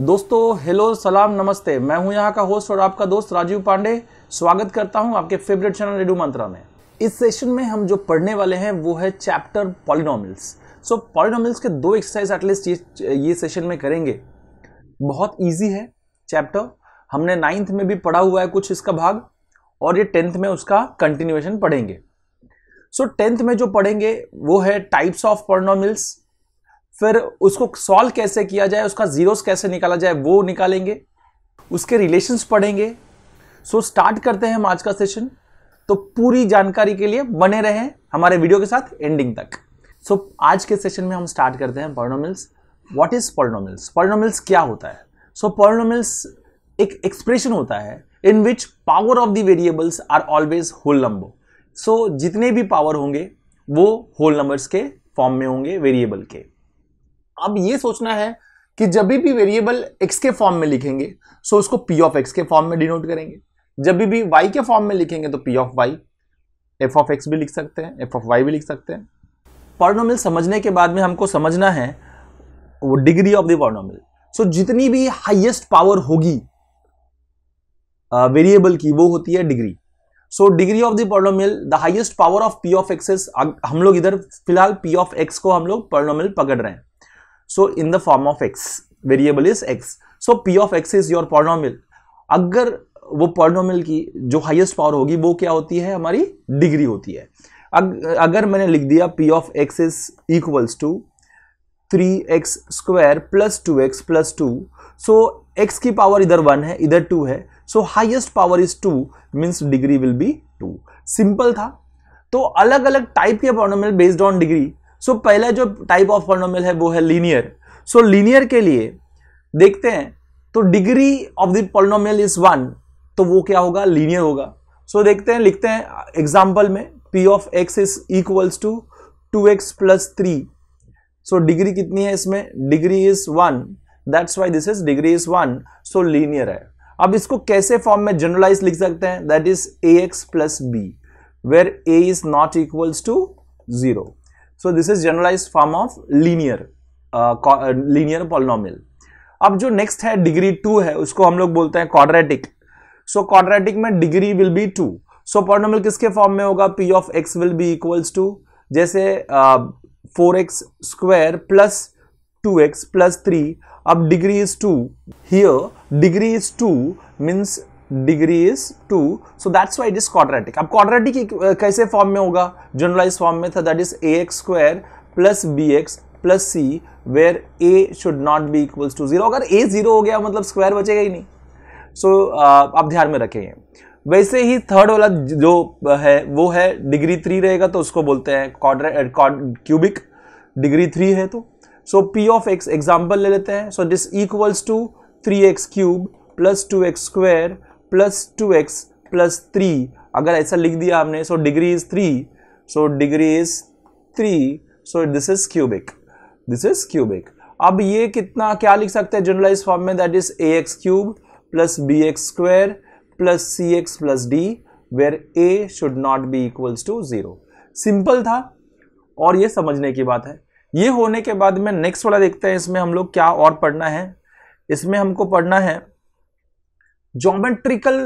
दोस्तों हेलो सलाम नमस्ते मैं हूं यहां का होस्ट और आपका दोस्त राजीव पांडे स्वागत करता हूं आपके फेवरेट चैनल रेडू मंत्रा में इस सेशन में हम जो पढ़ने वाले हैं वो है चैप्टर पॉलिनोमिल्स सो पॉलिनोमिल्स के दो एक्सरसाइज एटलीस्ट ये ये सेशन में करेंगे बहुत ईजी है चैप्टर हमने नाइन्थ में भी पढ़ा हुआ है कुछ इसका भाग और ये टेंथ में उसका कंटिन्यूएशन पढ़ेंगे सो so, टेंथ में जो पढ़ेंगे वो है टाइप्स ऑफ पॉलिनोमिल्स फिर उसको सॉल्व कैसे किया जाए उसका जीरोस कैसे निकाला जाए वो निकालेंगे उसके रिलेशंस पढ़ेंगे सो so, स्टार्ट करते हैं हम आज का सेशन तो पूरी जानकारी के लिए बने रहें हमारे वीडियो के साथ एंडिंग तक सो so, आज के सेशन में हम स्टार्ट करते हैं पर्नोमिल्स व्हाट इज पर्नोमिल्स पर्नोमिल्स क्या होता है सो so, पर्नोमिल्स एक एक्सप्रेशन होता है in which power of the variables are always whole number so जितने भी पावर होंगे वो होल नंबर्स के फॉर्म में होंगे वेरिएबल के अब ये सोचना है कि जब भी वेरिएबल एक्स के फॉर्म में लिखेंगे सो उसको p ऑफ x के फॉर्म में डिनोट करेंगे जब भी वाई के फॉर्म में लिखेंगे तो P of Y F of X भी लिख सकते हैं f ऑफ y भी लिख सकते हैं पॉर्नोमिल समझने के बाद में हमको समझना है वो degree of the polynomial so जितनी भी हाइएस्ट पावर होगी वेरिएबल uh, की वो होती है degree so degree of the polynomial the highest power of P of X हम लोग इधर फिलहाल पी ऑफ एक्स को हम लोग पॉर्नोमिल पकड़ रहे हैं so in the form of X variable is X so P of x is your polynomial अगर वो पॉलिनोमियल की जो हाइएस्ट पावर होगी वो क्या होती है हमारी डिग्री होती है अग, अगर मैंने लिख दिया P of x is equals to three x square plus two x plus two so X की पावर इधर वन है इधर टू है so highest power is two means degree will be two simple था तो अलग अलग टाइप के polynomial based on degree so so, पहला जो टाइप ऑफ पॉलिनोमियल है वो है लीनियर सो लीनियर के लिए देखते हैं तो degree of the polynomial is one तो वो क्या होगा लीनियर होगा सो so, देखते हैं लिखते हैं एग्जाम्पल में P of x is equals to two x plus three so degree कितनी है इसमें degree is one that's why this is degree is one so linear है अब इसको कैसे फॉर्म में जनरलाइज लिख सकते हैं that is A X plus B where A is not equals to zero so this is generalise form of linear linear polynomial अब जो नेक्स्ट है डिग्री टू है उसको हम लोग बोलते हैं क्वाड्रेटिक सो क्वाड्रेटिक में degree will be two so polynomial किसके फॉर्म में होगा P of x will be equals to जैसे four x square plus two x plus three अब degree is two here degree is two means degree is two so that's why it is quadratic अब quadratic कैसे form में होगा generalise form में था that is A x square plus B x plus C where A should not be equals to zero अगर A zero हो गया मतलब स्क्वायर बचेगा ही नहीं सो so, आप ध्यान में रखेंगे वैसे ही थर्ड वाला जो है वो है डिग्री थ्री रहेगा तो उसको बोलते हैं क्यूबिक डिग्री थ्री है तो so P of X example ले लेते हैं so this equals to three X cube plus two x square plus two x plus three अगर ऐसा लिख दिया हमने so degree is three so degree is three so this is cubic this is cubic अब ये कितना क्या लिख सकते हैं जनरलाइज फॉर्म में that is A x cube plus B x square plus C x plus D where A should not be equals to zero simple था और ये समझने की बात है ये होने के बाद में नेक्स्ट वाला देखते हैं इसमें हम लोग क्या और पढ़ना है इसमें हमको पढ़ना है geometrical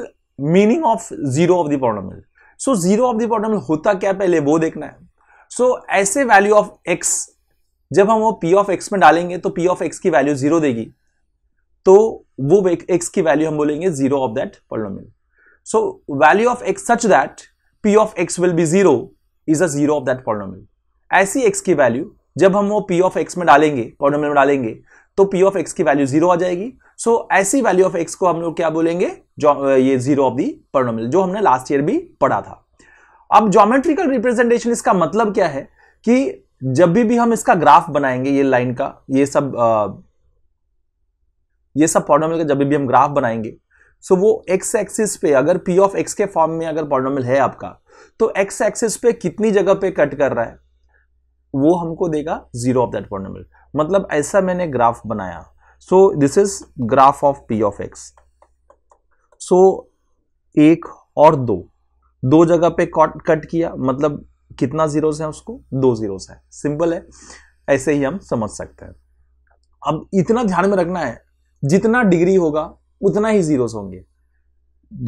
meaning of zero of the polynomial so zero of the polynomial होता क्या पहले वो देखना है सो so, ऐसे वैल्यू ऑफ एक्स जब हम वो पी ऑफ एक्स में डालेंगे तो पी ऑफ एक्स की वैल्यू जीरो देगी तो वो एक्स की वैल्यू हम बोलेंगे zero of that polynomial so value of X such that P of x will be zero is a zero of that polynomial ऐसी एक्स की वैल्यू जब हम वो पी ऑफ एक्स में डालेंगे पॉडोमिल में डालेंगे तो पी ऑफ एक्स की वैल्यू जीरो आ जाएगी सो so, ऐसी वैल्यू ऑफ एक्स को हम लोग क्या बोलेंगे जो ये जीरो ऑफ दी पर्नोमिनल जो हमने लास्ट ईयर भी पढ़ा था अब ज्योमेट्रिकल रिप्रेजेंटेशन इसका मतलब क्या है कि जब भी भी हम इसका ग्राफ बनाएंगे ये लाइन का ये सब आ, ये सब पॉर्नोमिल का जब भी हम ग्राफ बनाएंगे सो वो एक्स एक्सिस पे अगर पी ऑफ एक्स के फॉर्म में अगर पॉर्नोमिल है आपका तो एक्स एक्सिस पे कितनी जगह पे कट कर रहा है वो हमको देगा जीरो ऑफ दैट पॉर्नोमिल मतलब ऐसा मैंने ग्राफ बनाया so this is graph of P of x so एक और दो दो जगह पे कट कट किया मतलब कितना जीरोस है उसको दो जीरोस है सिंपल है ऐसे ही हम समझ सकते हैं अब इतना ध्यान में रखना है जितना डिग्री होगा उतना ही जीरोस होंगे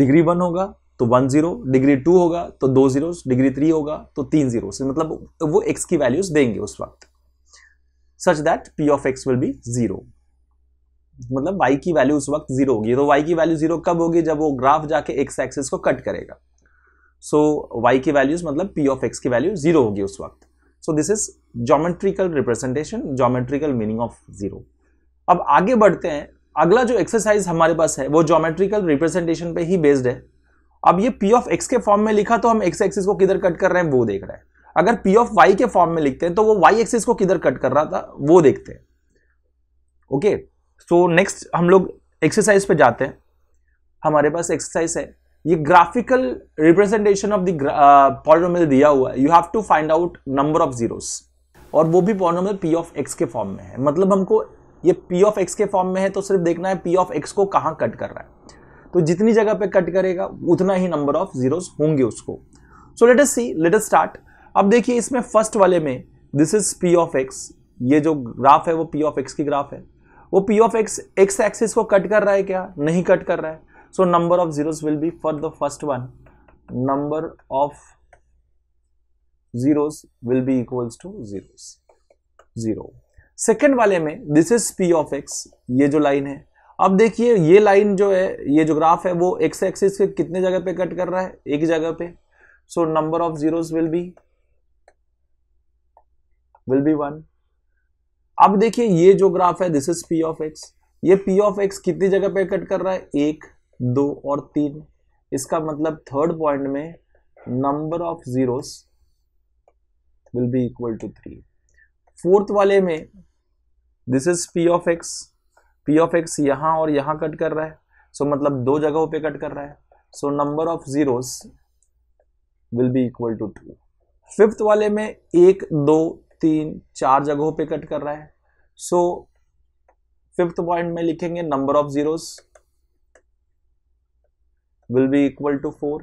डिग्री वन होगा तो वन जीरो डिग्री टू होगा तो दो जीरोस डिग्री थ्री होगा तो तीन जीरो मतलब वो एक्स की वैल्यूज देंगे उस वक्त such that P of x will be zero मतलब वाई की वैल्यू उस वक्त जीरो होगी तो वाई की वैल्यू जीरो कब होगी जब वो ग्राफ जाके एक्स एक्सिस को कट करेगा सो वाई की वैल्यूज मतलब पी ऑफ एक्स की वैल्यू जीरो होगी उस वक्त so this is geometrical representation geometrical meaning of zero अब आगे बढ़ते हैं अगला जो एक्सरसाइज हमारे पास है वो ज्योमेट्रिकल रिप्रेजेंटेशन पे ही बेस्ड है अब ये पी ऑफ एक्स के फॉर्म में लिखा तो हम एक्स एक्सिस को किधर कट कर रहे हैं वो देख रहे हैं अगर पी ऑफ वाई के फॉर्म में लिखते हैं तो वो वाई एक्सिस को किधर कट कर रहा था वो देखते हैं okay okay? So so, next हम लोग एक्सरसाइज पे जाते हैं हमारे पास एक्सरसाइज है ये graphical representation of the polynomial दिया हुआ है you have to find out number of zeros और वो भी पॉलिनोमियल पी ऑफ एक्स के फॉर्म में है मतलब हमको ये पी ऑफ एक्स के फॉर्म में है तो सिर्फ देखना है पी ऑफ एक्स को कहाँ कट कर रहा है तो जितनी जगह पे कट करेगा उतना ही नंबर ऑफ जीरोस होंगे उसको so let us see let us start अब देखिए इसमें फर्स्ट वाले में this is P of X ये जो ग्राफ है वो पी ऑफ एक्स की ग्राफ है वो P of X X axis को कट कर रहा है क्या नहीं कट कर रहा है so number of zeros will be for the first one number of zeros will be equals to zeros zero second वाले में this is P of X ये जो लाइन है अब देखिए ये लाइन जो है ये जो ग्राफ है वो एक्स एक्सिस के कितने जगह पे कट कर रहा है एक जगह पे so number of zeros will be will be one अब देखिए ये जो ग्राफ है this is P of X ये पी ऑफ एक्स कितनी जगह पे कट कर रहा है एक दो और तीन इसका मतलब थर्ड पॉइंट में number of zeros will be equal to three fourth वाले में this is P of x P of X यहां और यहां कट कर रहा है सो so, मतलब दो जगहों पे कट कर रहा है so number of zeros will be equal to two fifth वाले में एक दो तीन चार जगहों पे कट कर रहा है सो फिफ्थ पॉइंट में लिखेंगे number of zeros will be equal to four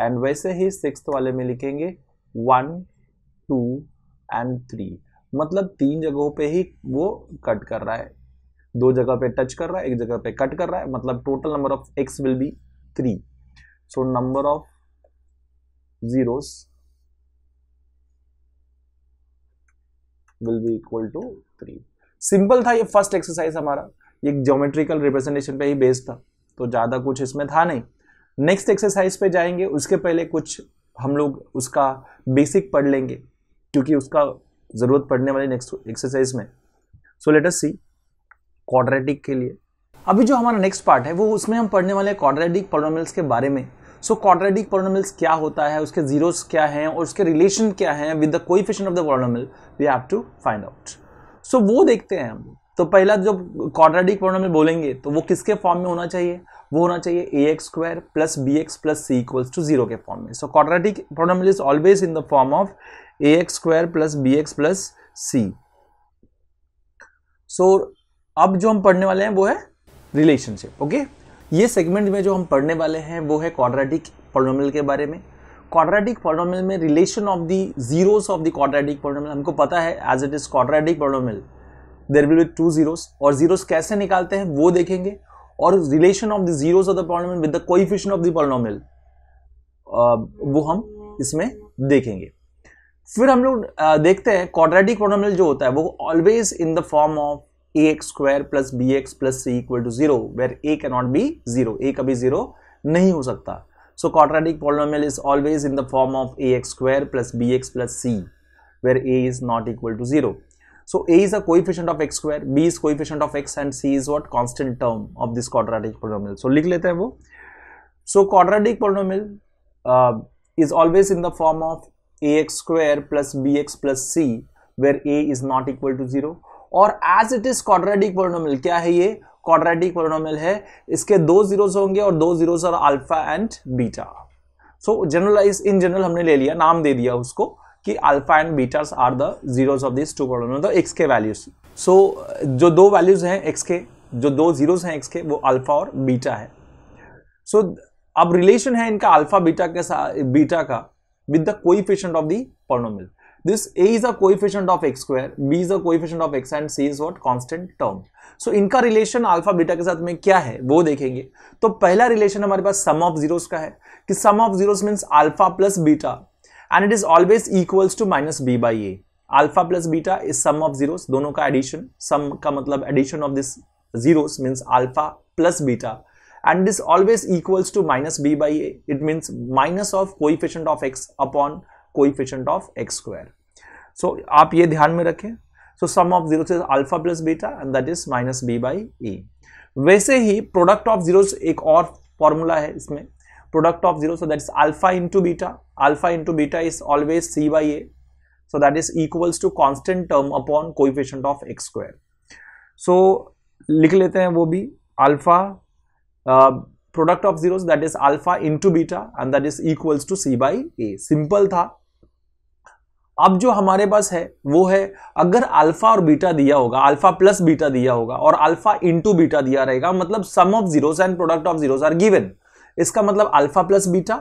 and वैसे ही सिक्स वाले में लिखेंगे वन टू एंड थ्री मतलब तीन जगहों पे ही वो कट कर रहा है दो जगह पे टच कर रहा है एक जगह पे कट कर रहा है मतलब total number of x will be three so number of zeros will be equal to three simple था ये फर्स्ट एक्सरसाइज हमारा ये ज्योमेट्रिकल रिप्रेजेंटेशन पे ही बेस्ड था तो ज़्यादा कुछ इसमें था नहीं नेक्स्ट एक्सरसाइज पे जाएंगे उसके पहले कुछ हम लोग उसका बेसिक पढ़ लेंगे क्योंकि उसका ज़रूरत पड़ने वाली नेक्स्ट एक्सरसाइज में सो लेट अस सी क्वाड्रेटिक के लिए अभी जो हमारा नेक्स्ट पार्ट है वो उसमें हम पढ़ने वाले क्वाड्रेटिक पोलोमिल्स के बारे में सो क्वाड्रेटिक पॉलिनोमियल्स क्या होता है उसके जीरोस क्या हैं और उसके रिलेशन क्या हैं with the coefficient of the polynomial we have to find out so वो देखते हैं हम तो पहला जब क्वाड्रेटिक पॉलिनोमियल बोलेंगे तो वो किसके फॉर्म में होना चाहिए वो होना चाहिए a x square plus B x plus c equals to zero के फॉर्म में so quadratic polynomial is always in the form of a x square plus B x plus c so अब जो हम पढ़ने वाले हैं वो है रिलेशनशिप ओके okay? ये सेगमेंट में जो हम पढ़ने वाले हैं वो है क्वाड्रेटिक पॉलिनोमियल के बारे में क्वाड्रेटिक पॉलिनोमियल में relation of the zeros of the quadratic polynomial हमको पता है as it is quadratic polynomial there will be two zeros और जीरोस कैसे निकालते हैं वो देखेंगे और relation of the zeros of the polynomial with the coefficient of the polynomial वो हम इसमें देखेंगे फिर हम लोग देखते हैं क्वाड्रेटिक पॉलिनोमियल जो होता है वो always in the form of a x square plus B x plus c equal to zero where a के नॉट बी जीरो ए कभी जीरो नहीं हो सकता so quadratic polynomial is always in the form of a x square plus B x plus c where A is not equal to zero so a is a coefficient of x square b is coefficient of x and c is what constant term of this quadratic polynomial so लिख लेते हैं वो so quadratic polynomial is always in the form of a x square plus B x plus c where A is not equal to zero और as it is quadratic polynomial क्या है ये quadratic polynomial है इसके दो zeros होंगे और दो जीरोस और alpha and beta so generalize in general हमने ले लिया नाम दे दिया उसको कि alpha and betas are the zeros of this two polynomial तो एक्स के वैल्यूज सो so, जो दो वैल्यूज हैं एक्स के जो दो जीरोस हैं एक्स के वो अल्फा और बीटा है सो so, अब रिलेशन है इनका अल्फा बीटा के साथ बीटा का विद द कोई of the polynomial this a is a coefficient of x square b is a coefficient of x and c is what constant term so so, इनका relation alpha beta के साथ में क्या है वो देखेंगे तो पहला रिलेशन हमारे पास सम ऑफ जीरोस का है कि sum of zeros means alpha plus beta and it is always equals to minus b by a alpha plus beta is sum of zeros दोनों का एडिशन सम का मतलब addition of this zeros means alpha plus beta and this always equals to minus b by a it means minus of coefficient of x upon coefficient of x square so आप ये ध्यान में रखें so sum of zero से alpha plus beta and that is minus b by a वैसे ही product of zero एक और फॉर्मूला है इसमें product of zero so that is alpha into beta alpha into beta is always c by a so that is equals to constant term upon coefficient of x square so लिख लेते हैं वो भी alpha product of zeros that is alpha into beta and that is equals to c by a simple था अब जो हमारे पास है वो है अगर अल्फा और बीटा दिया होगा अल्फा प्लस बीटा दिया होगा और अल्फा इंटू बीटा दिया रहेगा मतलब sum of zeros and product of zeros are given इसका मतलब alpha plus beta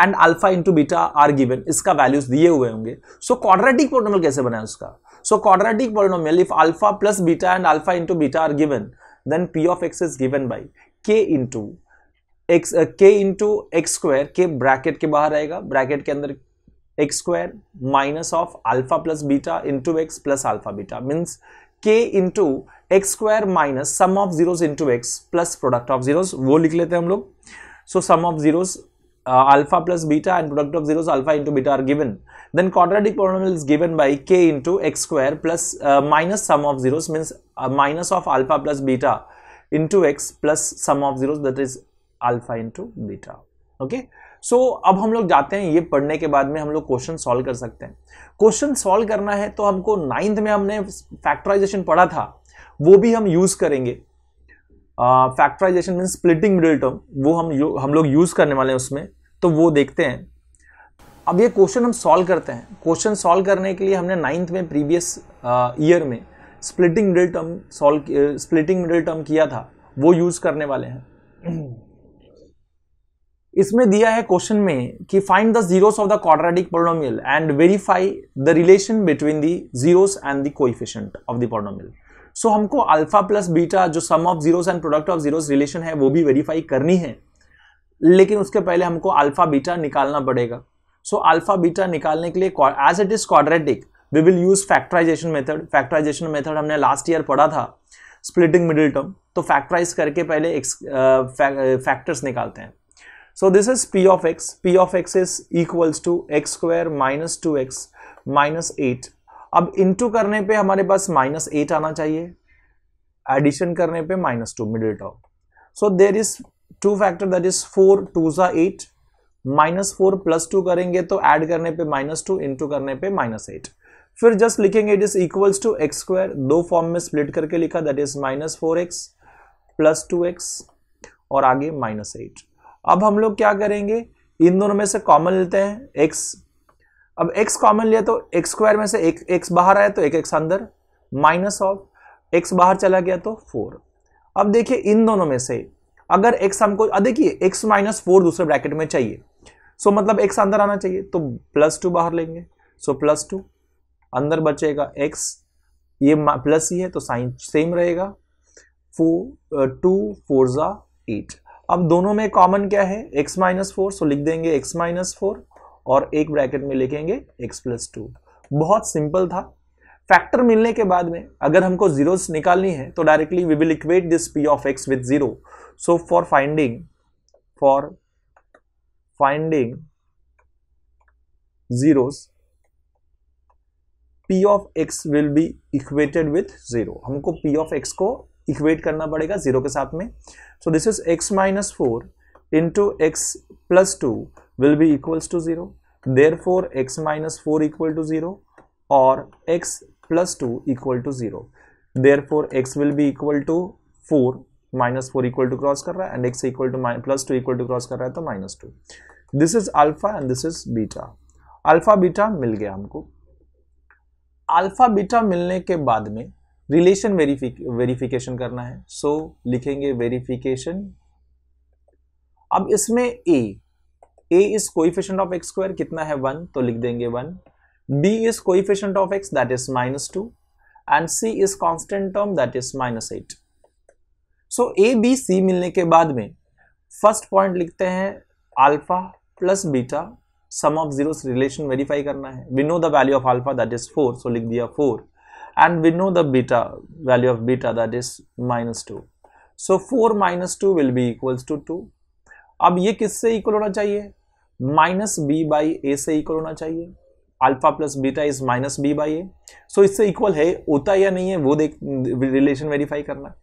and alpha into beta are given इसका वैल्यूज दिए हुए होंगे सो क्वाड्रेटिक पोलिनोमियल कैसे बनाए उसका so quadratic polynomial if alpha plus beta and alpha into beta are given then p of x is given by k into x k into x square k bracket के बाहर आएगा bracket के अंदर x square minus of alpha plus beta into x plus alpha beta means k into x square minus sum of zeros into x plus product of zeros वो लिख लेते हैं so sum of zeros uh, alpha plus beta and product of zeros alpha into beta are given then quadratic polynomial is given by k into x square plus uh, minus sum of zeros means uh, minus of alpha plus beta into x plus sum of zeros that is alpha into beta okay so so, अब हम लोग जाते हैं ये पढ़ने के बाद में हम लोग क्वेश्चन सॉल्व कर सकते हैं क्वेश्चन सॉल्व करना है तो हमको नाइन्थ में हमने फैक्टराइजेशन पढ़ा था वो भी हम यूज करेंगे factorization mean splitting middle term वो हम हम लोग यूज करने वाले हैं उसमें तो वो देखते हैं अब ये क्वेश्चन हम सॉल्व करते हैं क्वेश्चन सॉल्व करने के लिए हमने नाइन्थ में प्रीवियस ईयर में splitting middle term solve splitting middle term किया था वो यूज करने वाले हैं इसमें दिया है क्वेश्चन में कि find the zeros of the quadratic polynomial and verify the relation between the zeros and the coefficient of the polynomial so हमको अल्फा प्लस बीटा जो sum of zeros and product of zeros relation है वो भी verify करनी है लेकिन उसके पहले हमको अल्फा बीटा निकालना पड़ेगा सो अल्फा बीटा निकालने के लिए as it is quadratic we will use factorization method factorization method हमने लास्ट ईयर पढ़ा था स्प्लिटिंग मिडिल टर्म तो फैक्टराइज करके पहले फैक्टर्स निकालते हैं So this is p of x. p of x is equals to x square minus two x minus eight अब into करने पे हमारे पास माइनस एट आना चाहिए एडिशन करने पे minus two middle term so there is two factor that is four two सा eight minus four plus two करेंगे तो ऐड करने पे माइनस टू इंटू करने पे माइनस एट फिर जस्ट लिखेंगे it is equals to x square दो फॉर्म में स्प्लिट करके लिखा that is minus four x plus two x और आगे माइनस एट अब हम लोग क्या करेंगे इन दोनों में से कॉमन लेते हैं एक्स अब एक्स कॉमन लिया तो एक्स स्क्वायर में से एक एक्स बाहर आया तो एक एक्स अंदर माइनस ऑफ एक्स बाहर चला गया तो फोर अब देखिए इन दोनों में से अगर एक्स हमको देखिए एक्स माइनस फोर दूसरे ब्रैकेट में चाहिए सो so, मतलब एक्स अंदर आना चाहिए तो प्लस टू बाहर लेंगे सो प्लस टू अंदर बचेगा एक्स ये प्लस ही है तो साइन सेम रहेगा फोर टू फोर ज़ा एट अब दोनों में कॉमन क्या है x माइनस फोर सो लिख देंगे x माइनस फोर और एक ब्रैकेट में लिखेंगे x प्लस टू बहुत सिंपल था फैक्टर मिलने के बाद में अगर हमको जीरो निकालनी है तो directly we will equate this p of x with zero so for finding for finding zero p of x will be equated with zero हमको p ऑफ x को इक्वेट करना पड़ेगा जीरो के साथ में so this is x minus four into x plus two will be equals to zero therefore x minus four equal to zero और x plus two equal to zero therefore x will be equal to four minus four equal to cross कर रहा है and x equal to plus two equal to cross कर रहा है तो minus two this is alpha and this is beta alpha beta मिल गया हमको अल्फा बीटा मिलने के बाद में रिलेशन वेरिफिकेशन करना है सो so, लिखेंगे वेरिफिकेशन अब इसमें a a is coefficient of x square कितना है वन तो लिख देंगे one b is coefficient of x that is minus two and c is constant term that is minus eight so a b c मिलने के बाद में first point लिखते हैं alpha plus beta sum of zeros relation verify करना है we know the value of alpha that is four so लिख दिया four and we know the beta value of beta that is minus two so four minus two will be equals to two अब ये किससे equal होना चाहिए minus b by a से equal होना चाहिए alpha plus beta is minus b by a so इससे equal है होता या नहीं है वो देख रिलेशन वेरीफाई करना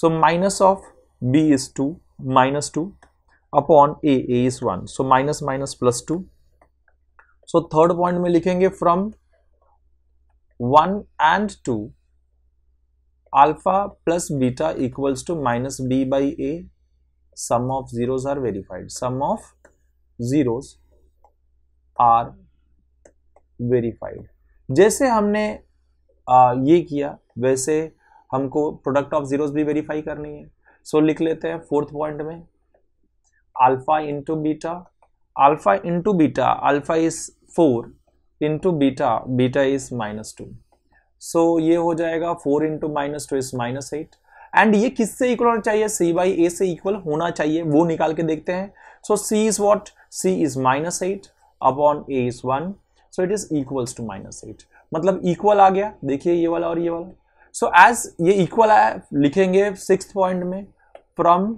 so minus of b is two minus two upon a a is one so minus minus plus two so third point में लिखेंगे from one and two alpha plus beta equals to minus b by a sum of zeros are verified sum of zeros are verified जैसे हमने आ, ये किया वैसे हमको product of zeros भी वेरीफाई करनी है सो so, लिख लेते हैं फोर्थ पॉइंट में alpha into beta alpha into beta alpha is four into beta beta is minus two so ये हो जाएगा four into minus two is minus eight and ये किससे इक्वल होना चाहिए सी बाई ए से इक्वल होना चाहिए वो निकाल के देखते हैं so c is what c is minus eight upon a is one so it is equals to minus eight मतलब इक्वल आ गया देखिए ये वाला और ये वाला सो so, एज ये इक्वल आया लिखेंगे सिक्स पॉइंट में from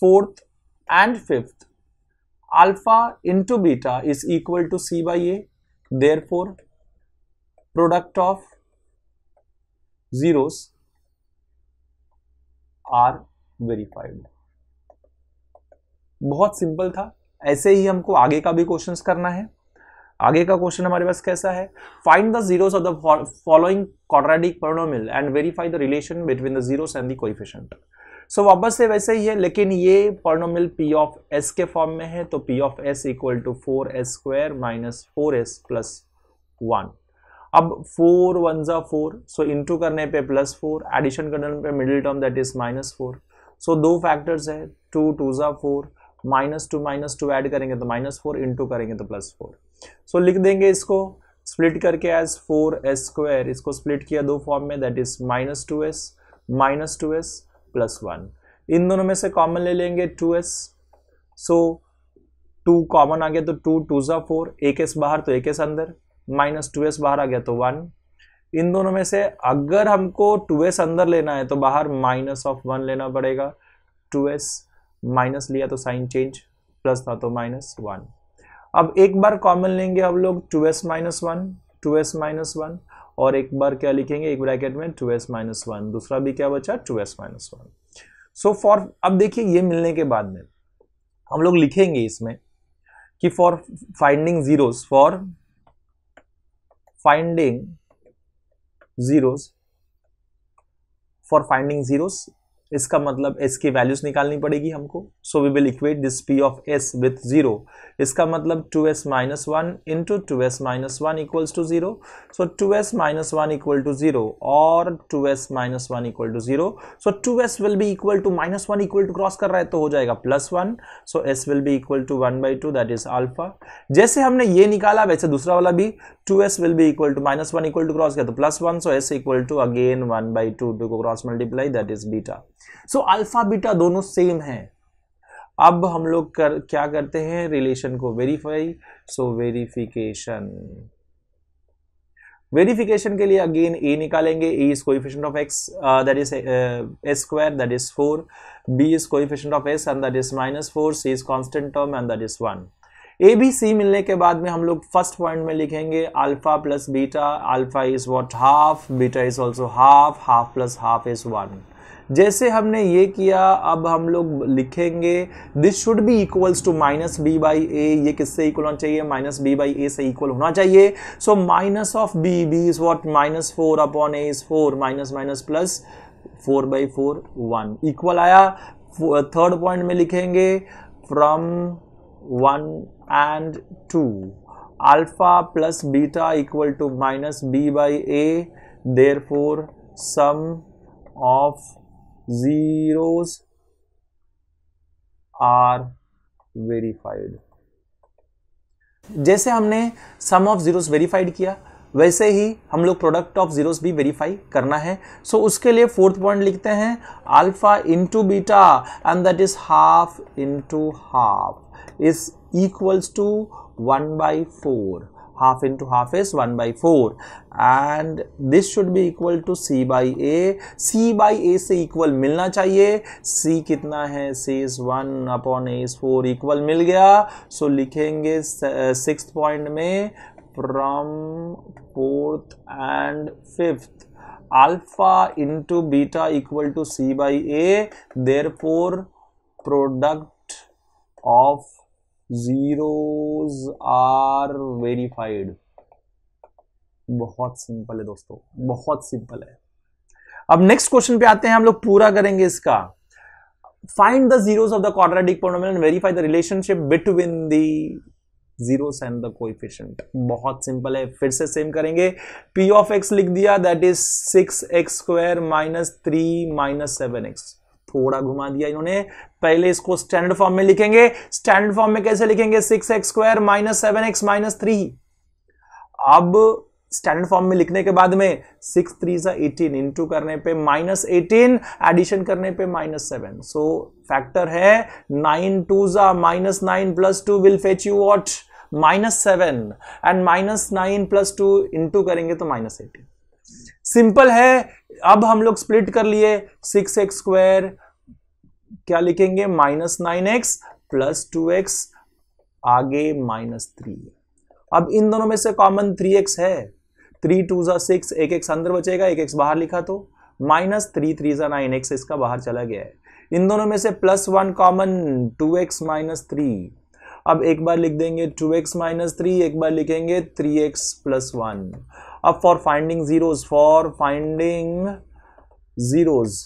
fourth and fifth alpha into beta is equal to c by a therefore product of zeros are verified बहुत सिंपल था ऐसे ही हमको आगे का भी क्वेश्चन करना है आगे का क्वेश्चन हमारे पास कैसा है find the zeros of the following quadratic polynomial and verify the relation between the zeros and the coefficient so so, वापस से वैसे ही है लेकिन ये पॉर्नोमिल पी ऑफ एस के फॉर्म में है तो P of s equal to four s square minus four s plus one अब फोर वन ज़ा फोर सो इंटू करने पे प्लस फोर एडिशन करने पे middle term that is minus four so दो फैक्टर्स है टू टू ज़ा four minus two minus two add करेंगे तो माइनस फोर इंटू करेंगे तो प्लस फोर सो लिख देंगे इसको स्प्लिट करके एज फोर एस स्क्वायर इसको स्प्लिट किया दो फॉर्म में that is minus two s minus two s plus one इन दोनों में से कॉमन ले लेंगे two s so two common आ गया तो टू टू ज़ा फोर एक एस बाहर तो एक एस अंदर माइनस टू एस बाहर आ गया तो वन इन दोनों में से अगर हमको टू एस अंदर लेना है तो बाहर माइनस ऑफ वन लेना पड़ेगा टू एस माइनस लिया तो साइन चेंज प्लस था तो माइनस वन अब एक बार कॉमन लेंगे हम लोग two s minus one two s minus one और एक बार क्या लिखेंगे एक ब्रैकेट में टू एस माइनस वन दूसरा भी क्या बचा two s minus one so for अब देखिए ये मिलने के बाद में हम लोग लिखेंगे इसमें कि for finding zeros for finding zeros for finding zeros इसका मतलब एस की वैल्यूज निकालनी पड़ेगी हमको so we will equate this p of s with zero इसका मतलब two s minus one into two s minus one equals to zero so two s minus one equal to zero और two s minus one equal to zero so two s will be equal to minus one equal to cross कर रहा है तो हो जाएगा plus one so s will be equal to one by two that is alpha जैसे हमने ये निकाला वैसे दूसरा वाला भी two s will be equal to minus one equal to cross किया तो plus one so s equal to again one by two two को cross multiply that is beta so alpha beta दोनों सेम है अब हम लोग कर क्या करते हैं रिलेशन को वेरीफाई सो वेरीफिकेशन वेरिफिकेशन के लिए अगेन ए निकालेंगे a is coefficient of x that is s square that is four b is coefficient of s and that is minus four c is constant term and that is one a b c मिलने के बाद में हम लोग first point में लिखेंगे alpha plus beta alpha is what half beta is also half half plus half is one जैसे हमने ये किया अब हम लोग लिखेंगे this should be equals to minus b by a ये किससे इक्वल होना चाहिए माइनस बी बाई ए से इक्वल होना चाहिए so minus of b b is what minus four upon a is four minus minus plus four by four one equal आया third point uh, में लिखेंगे from one and two plus beta equal to minus b by a therefore sum of zeros are verified जैसे हमने sum of zeros verified किया वैसे ही हम लोग प्रोडक्ट ऑफ जीरोस भी वेरीफाई करना है सो so, उसके लिए फोर्थ पॉइंट लिखते हैं alpha into beta and that is half into half is equals to one by four half into half is 1 by 4 and this should be equal to c by a c by a se equal milna chahiye c kitna hai c is 1 upon a is 4 equal mil gaya so likhenge sixth point mein from fourth and fifth alpha into beta equal to c by a therefore product of zeros are verified बहुत simple है दोस्तों बहुत simple है अब next question पे आते हैं हम लोग पूरा करेंगे इसका find the zeros of the quadratic polynomial and verify the relationship between the zeros and the coefficient बहुत सिंपल है फिर से सेम करेंगे पी ऑफ एक्स लिख दिया that is six x square minus three minus seven x थोड़ा घुमा दिया इन्होंने पहले इसको स्टैंडर्ड फॉर्म में लिखेंगे स्टैंडर्ड फॉर्म में कैसे लिखेंगे six x square minus seven x minus three अब स्टैंडर्ड फॉर्म में लिखने के बाद में सिक्स थ्री सा एटीन इंटू करने पे माइनस एटीन एडिशन करने पे माइनस सेवन सो फैक्टर है नाइन टू सा minus nine plus two will fetch you what minus seven and minus nine plus two into करेंगे तो माइनस एटीन सिंपल है अब हम लोग स्प्लिट कर लिए सिक्स एक्स स्क्वायर क्या लिखेंगे minus nine x plus two x आगे माइनस थ्री अब इन दोनों में से कॉमन थ्री एक्स है थ्री टू ज़ा सिक्स एक एक्स अंदर बचेगा एक एक्स बाहर लिखा तो माइनस थ्री थ्री ज़ा नाइन एक्स इसका बाहर चला गया है इन दोनों में से plus one common two x minus three अब एक बार लिख देंगे टू एक्स माइनस थ्री एक बार लिखेंगे थ्री एक्स प्लस वन अब for finding zeros for finding zeros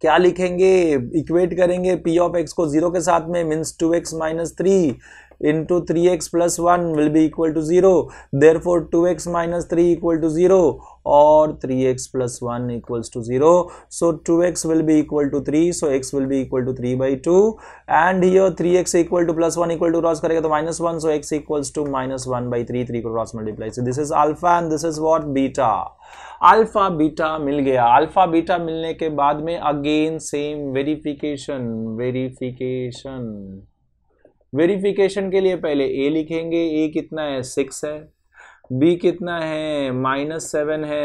क्या लिखेंगे इक्वेट करेंगे पी ऑफ एक्स को जीरो के साथ में means two x minus three into 3x plus 1 will be equal to 0 therefore 2x minus 3 equal to 0 or 3x plus 1 equals to 0 so 2x will be equal to 3 so x will be equal to 3 by 2 and here 3x equal to plus 1 equal to cross karega to minus 1 so x equals to minus 1 by 3 3 cross multiply so this is alpha and this is what beta alpha beta मिल गया alpha beta मिलने के बाद में again same verification verification verification के लिए पहले ए लिखेंगे ए कितना है सिक्स है बी कितना है माइनस सेवन है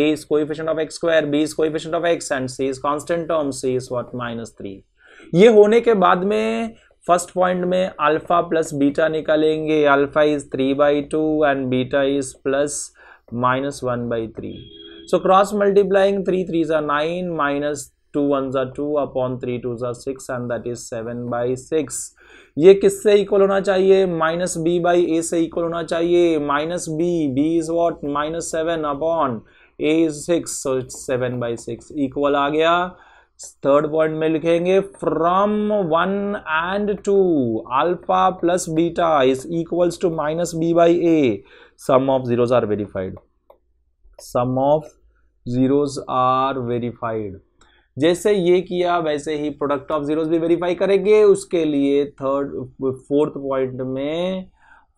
a is coefficient of x square b is coefficient of x and c is constant term c is what minus three ये होने के बाद में फर्स्ट पॉइंट में अल्फा प्लस बीटा निकालेंगे alpha is three by two and beta is plus minus one by three so cross multiplying three three ज़ा nine minus two one ज़ा two upon three two ज़ा six and that is seven by six ये किससे equal होना चाहिए minus b by a से equal होना चाहिए minus b b is what minus seven upon a is six seven by six equal आ गया थर्ड पॉइंट में लिखेंगे from one and two alpha plus beta is equals to minus b by a sum of zeros are verified sum of zeros are verified जैसे ये किया वैसे ही product of zeros भी वेरीफाई करेंगे उसके लिए थर्ड फोर्थ पॉइंट में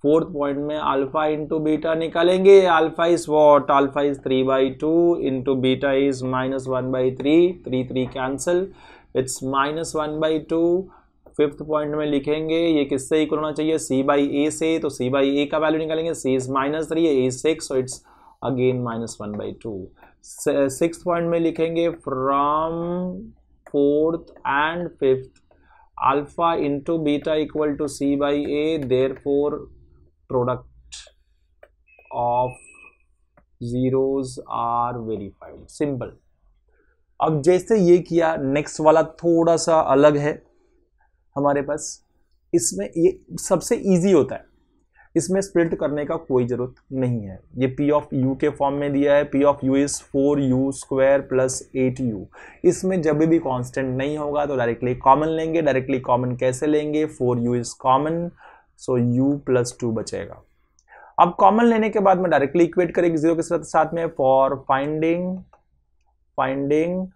फोर्थ पॉइंट में अल्फा इंटू बीटा निकालेंगे alpha is what alpha is three by two into beta is minus one by three three three cancel it's minus one by two fifth point में लिखेंगे ये किससे equal होना चाहिए सी by a से तो सी by ए का वैल्यू निकालेंगे c is minus three a six so it's again minus one by two six point में लिखेंगे from fourth and fifth alpha into beta equal to c by a therefore product of zeros are verified simple अब जैसे ये किया next वाला थोड़ा सा अलग है हमारे पास इसमें ये सबसे इजी होता है इसमें स्प्लिट करने का कोई ज़रूरत नहीं है ये पी ऑफ यू के फॉर्म में दिया है p of u is four u square plus eight u इसमें जब भी कांस्टेंट नहीं होगा तो डायरेक्टली कॉमन लेंगे डायरेक्टली कॉमन कैसे लेंगे four u is common so u plus two बचेगा अब कॉमन लेने के बाद में डायरेक्टली इक्वेट करेंगे जीरो के साथ साथ में for finding finding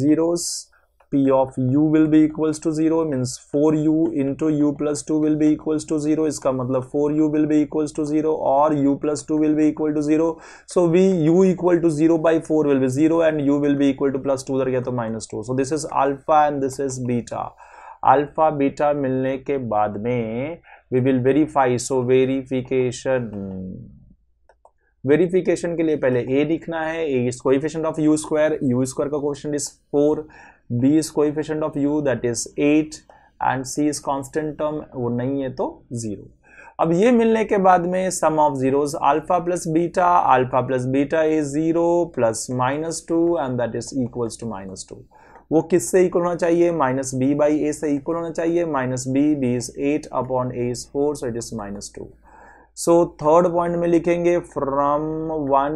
zeros p of u will be equals to 0 means 4u into u plus 2 will be equals to 0 इसका मतलब 4u will be equals to 0 or u plus 2 will be equal to 0 so v u equal to 0 by 4 will be 0 and u will be equal to plus 2 उधर गया तो minus 2 so this is alpha and this is beta alpha beta मिलने के बाद में we will verify so verification verification के लिए पहले ए लिखना है a is coefficient of u square u square का question is four b is coefficient of u that is 8 and c is constant term वो नहीं है तो 0 अब ये मिलने के बाद में sum of zeros alpha plus beta alpha plus beta is zero plus minus two and that is equals to minus two वो किससे इक्वल होना चाहिए माइनस बी बाई ए से इक्वल होना चाहिए minus b b is eight upon a is four so it is minus two so third point में लिखेंगे from one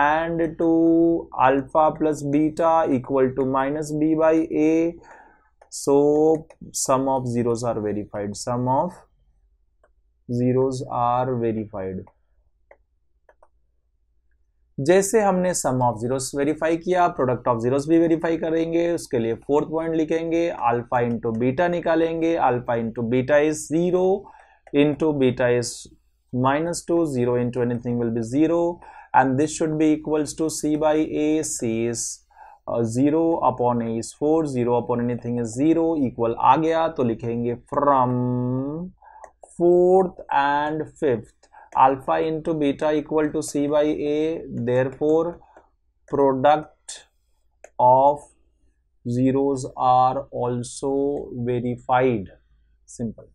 and two alpha plus beta equal to minus b by a so sum of zeros are verified sum of zeros are verified जैसे हमने sum of zeros verify किया product of zeros भी verify करेंगे उसके लिए fourth point लिखेंगे alpha into beta निकालेंगे alpha into beta is zero into beta is minus 2 0 into anything will be 0 and this should be equals to c by a c is uh, 0 upon a is 4 0 upon anything is 0 equal a gaya to likhenge from fourth and fifth alpha into beta equal to c by a therefore product of zeros are also verified simple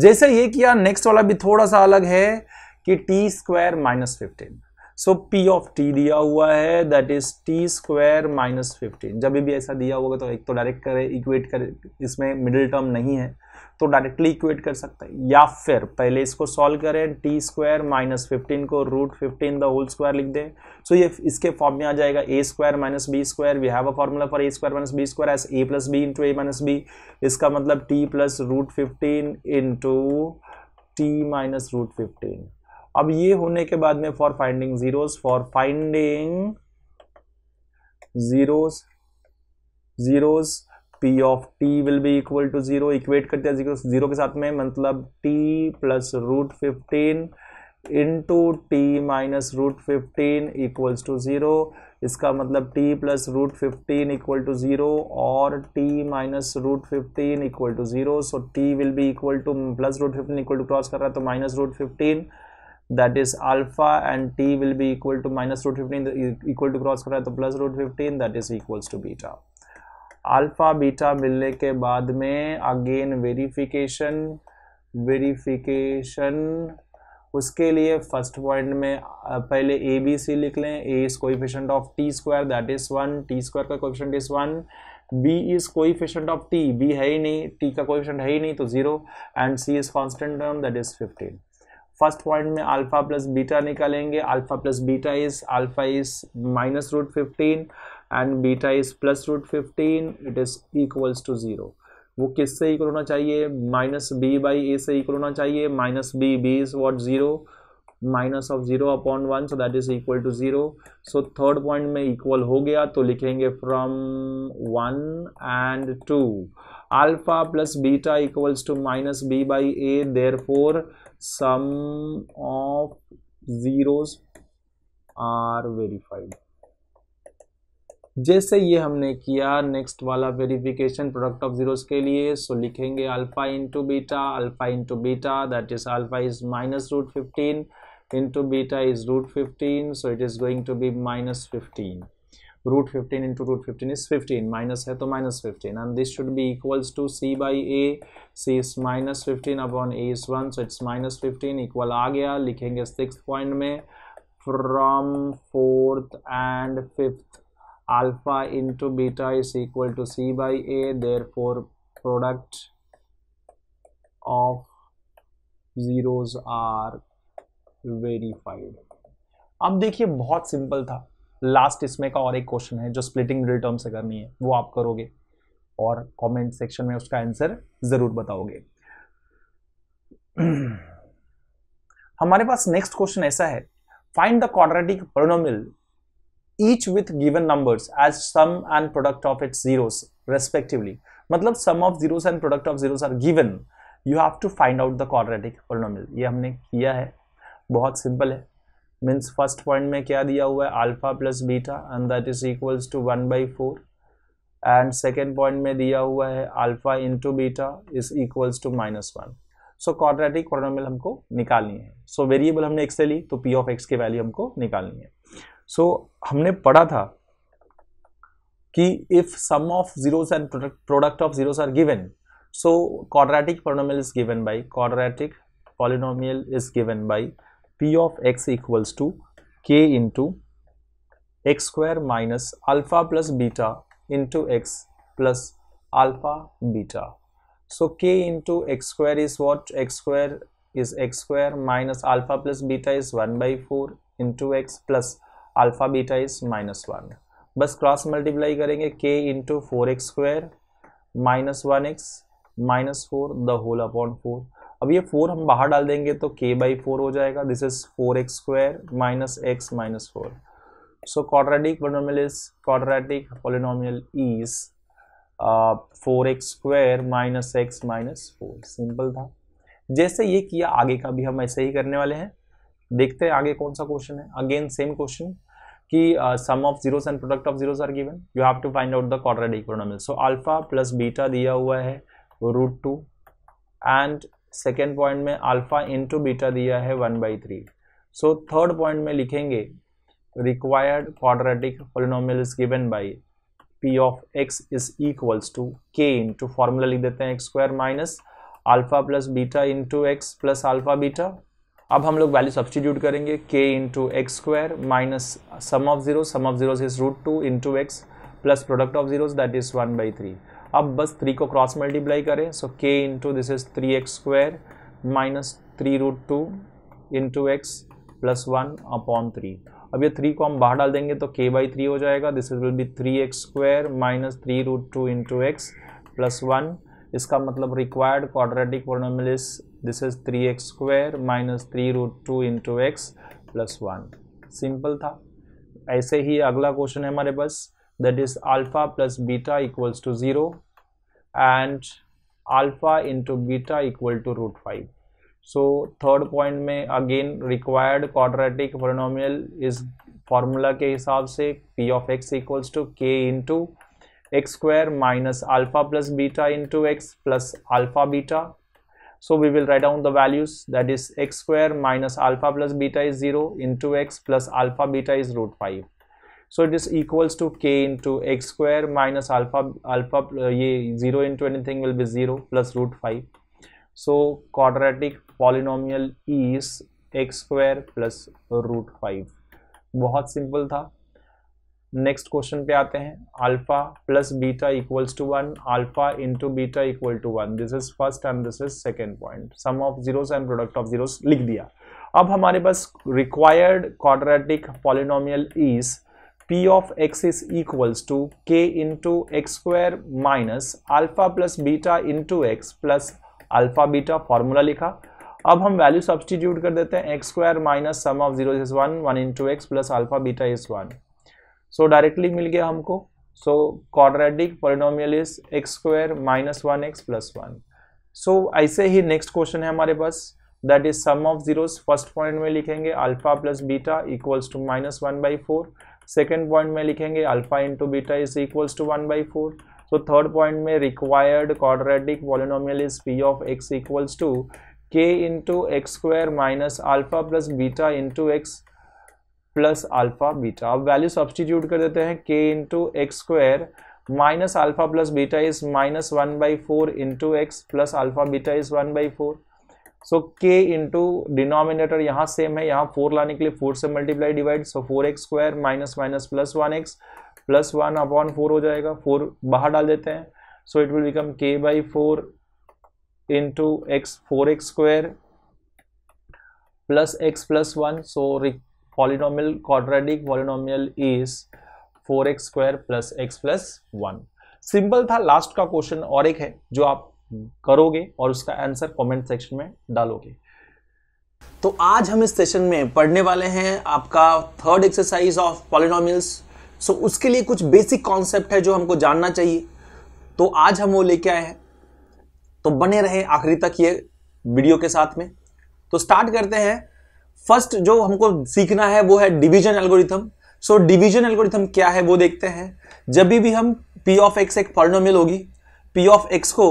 जैसे ये किया next वाला भी थोड़ा सा अलग है कि t square minus fifteen so P of t दिया हुआ है that is t square minus fifteen जब भी ऐसा दिया होगा तो एक तो डायरेक्ट करे इक्वेट करे इसमें मिडिल टर्म नहीं है तो डायरेक्टली इक्वेट कर सकता है या फिर पहले इसको सॉल्व करें टी स्क्वायर माइनस फिफ्टीन को root fifteen the whole square लिख दें सो so ये इसके फॉर्म में आ जाएगा a square minus b square we have a formula for a square minus b square as a plus b into a minus b इसका मतलब t plus root fifteen into t minus root fifteen अब ये होने के बाद में for finding zeros for finding zeros zeros p of t will be equal to zero equate करते हैं जीरो के साथ में मतलब t plus root fifteen into t minus root fifteen equals to zero इसका मतलब t plus root fifteen equal to zero और t minus root fifteen equal to zero so t will be equal to plus root fifteen equal to cross कर रहा है तो minus root fifteen that is alpha and t will be equal to minus root fifteen equal to cross कर रहा है तो plus root fifteen that is equals to beta alpha beta मिलने के बाद में अगेन वेरिफिकेशन वेरीफिकेशन उसके लिए फर्स्ट पॉइंट में पहले ए बी सी लिख लें a is coefficient of t square that is one t square का coefficient is one b is coefficient of t b है ही नहीं टी का कोइफिशेंट है ही नहीं तो zero and c is constant term that is fifteen first point में अल्फा प्लस बीटा निकालेंगे alpha plus beta is alpha is minus root fifteen and beta is plus root fifteen it is equals to zero वो किससे equal होना चाहिए minus b by a से equal होना चाहिए minus b b is what zero minus of zero upon one so that is equal to zero so third point में equal हो गया तो लिखेंगे from one and two alpha plus beta equals to minus b by a therefore sum of zeros are verified जैसे ये हमने किया next वाला वेरिफिकेशन प्रोडक्ट ऑफ जीरोस के लिए सो लिखेंगे alpha into beta alpha into beta that is alpha is minus root fifteen into beta is root fifteen so it is going to B minus fifteen root fifteen into root fifteen is fifteen minus है तो minus fifteen and this should be equals to c by a c is minus fifteen upon a is one so it's minus fifteen equal आ गया लिखेंगे six point में from fourth and fifth alpha into beta is equal to c by a therefore product of zeros are verified अब देखिए बहुत simple था last इसमें का और एक क्वेश्चन है जो स्प्लिटिंग रिल टर्म से करनी है वो आप करोगे और कमेंट सेक्शन में उसका आंसर ज़रूर बताओगे हमारे पास नेक्स्ट क्वेश्चन ऐसा है find the quadratic polynomial each with given numbers as sum and product of its zeros respectively. मतलब sum of zeros and product of zeros are given. You have to find out the quadratic polynomial. ये हमने किया है बहुत simple है means first point में क्या दिया हुआ है alpha plus beta and that is equals to one by four and second point में दिया हुआ है alpha into beta is equals to minus one so quadratic polynomial हमको निकालनी है सो so, वेरिएबल हमने एक्स से ली तो पी ऑफ एक्स की वैल्यू हमको निकालनी है so, हमने पढ़ा था कि if sum of zeros and product of zeros are given so quadratic polynomial is given by quadratic polynomial is given by p of x equals to k into x square minus alpha plus beta into x plus alpha beta so k into x square is what x square is x square minus alpha plus beta is 1 by 4 into x plus alpha beta is minus one बस cross multiply करेंगे k into four x square minus one x minus four the whole upon four अब ये four हम बाहर डाल देंगे तो के बाई फोर हो जाएगा this is four x square minus x minus four so quadratic polynomial is quadratic polynomial is four x square minus x minus four simple था जैसे ये किया आगे का भी हम ऐसे ही करने वाले हैं देखते हैं आगे कौन सा क्वेश्चन है अगेन सेम क्वेश्चन कि sum of zeros and product of zeros are given you have to find out the quadratic economic so alpha plus beta दिया हुआ है root two and second point में अल्फा इंटू बीटा दिया है one by three so third point में लिखेंगे required quadratic polynomial is given by p of x is equals to k into formula लिख देते हैं x square minus alpha plus beta into x plus alpha beta अब हम लोग value substitute करेंगे k into x square minus sum of zero sum of zero is root two into x plus product of zeros that is one by three अब बस three को cross multiply करें so k into this is three x square minus three root two into x plus one upon three अब ये three को हम बाहर डाल देंगे तो के बाई थ्री हो जाएगा this is will be three x square minus three root two into x plus one इसका मतलब required quadratic polynomial is this is three x square minus three root two into x plus one simple था ऐसे ही अगला question है हमारे पास that is alpha plus beta equals to zero and alpha into beta equal to root five so third point में again required quadratic polynomial is formula के हिसाब से p of x equals to k into x square minus alpha plus beta into x plus alpha beta so we will write down the values that is x square minus alpha plus beta is zero into x plus alpha beta is root five so it is equals to k into x square minus alpha alpha ये zero into anything will be zero plus root five so quadratic polynomial is x square plus root five बहुत simple था next question पे आते हैं alpha plus beta equals to one alpha into beta equal to one this is first and this is second point sum of zeros and product of zeros लिख दिया अब हमारे पास required quadratic polynomial is P of x is equals to k into x square minus alpha plus beta into x plus alpha beta formula लिखा अब हम value substitute कर देते हैं x square minus sum of zero is one one into x plus alpha beta is one so directly मिल गया हमको so quadratic polynomial is x square minus one x plus one so ऐसे ही next question है हमारे पास that is sum of zeros first point में लिखेंगे alpha plus beta equals to minus one by four second point में लिखेंगे alpha into beta is equals to one by four so third point में required quadratic polynomial is P of x equals to k into x square minus alpha plus beta into x plus alpha beta अब value substitute कर देते हैं k into x square minus alpha plus beta is minus one by four into x plus alpha beta is one by four so k into denominator यहाँ same है यहाँ four लाने के लिए फोर से multiply divide so four x square minus minus plus one x plus one upon four हो जाएगा four बाहर डाल देते हैं so it will become k by four into x four x square plus x plus one so quadratic polynomial is four x square plus x plus one simple था last का question और एक है जो आप करोगे और उसका आंसर कमेंट सेक्शन में डालोगे तो आज हम इस सेशन में पढ़ने वाले हैं आपका third exercise of polynomials so उसके लिए कुछ बेसिक कॉन्सेप्ट है जो हमको जानना चाहिए तो आज हम वो लेके आए हैं तो बने रहे आखिरी तक ये वीडियो के साथ में तो स्टार्ट करते हैं फर्स्ट जो हमको सीखना है वो है division algorithm so division algorithm क्या है वो देखते हैं जब भी, भी हम पी ऑफ एक्स एक पॉलिनोमियल होगी पी ऑफ एक्स को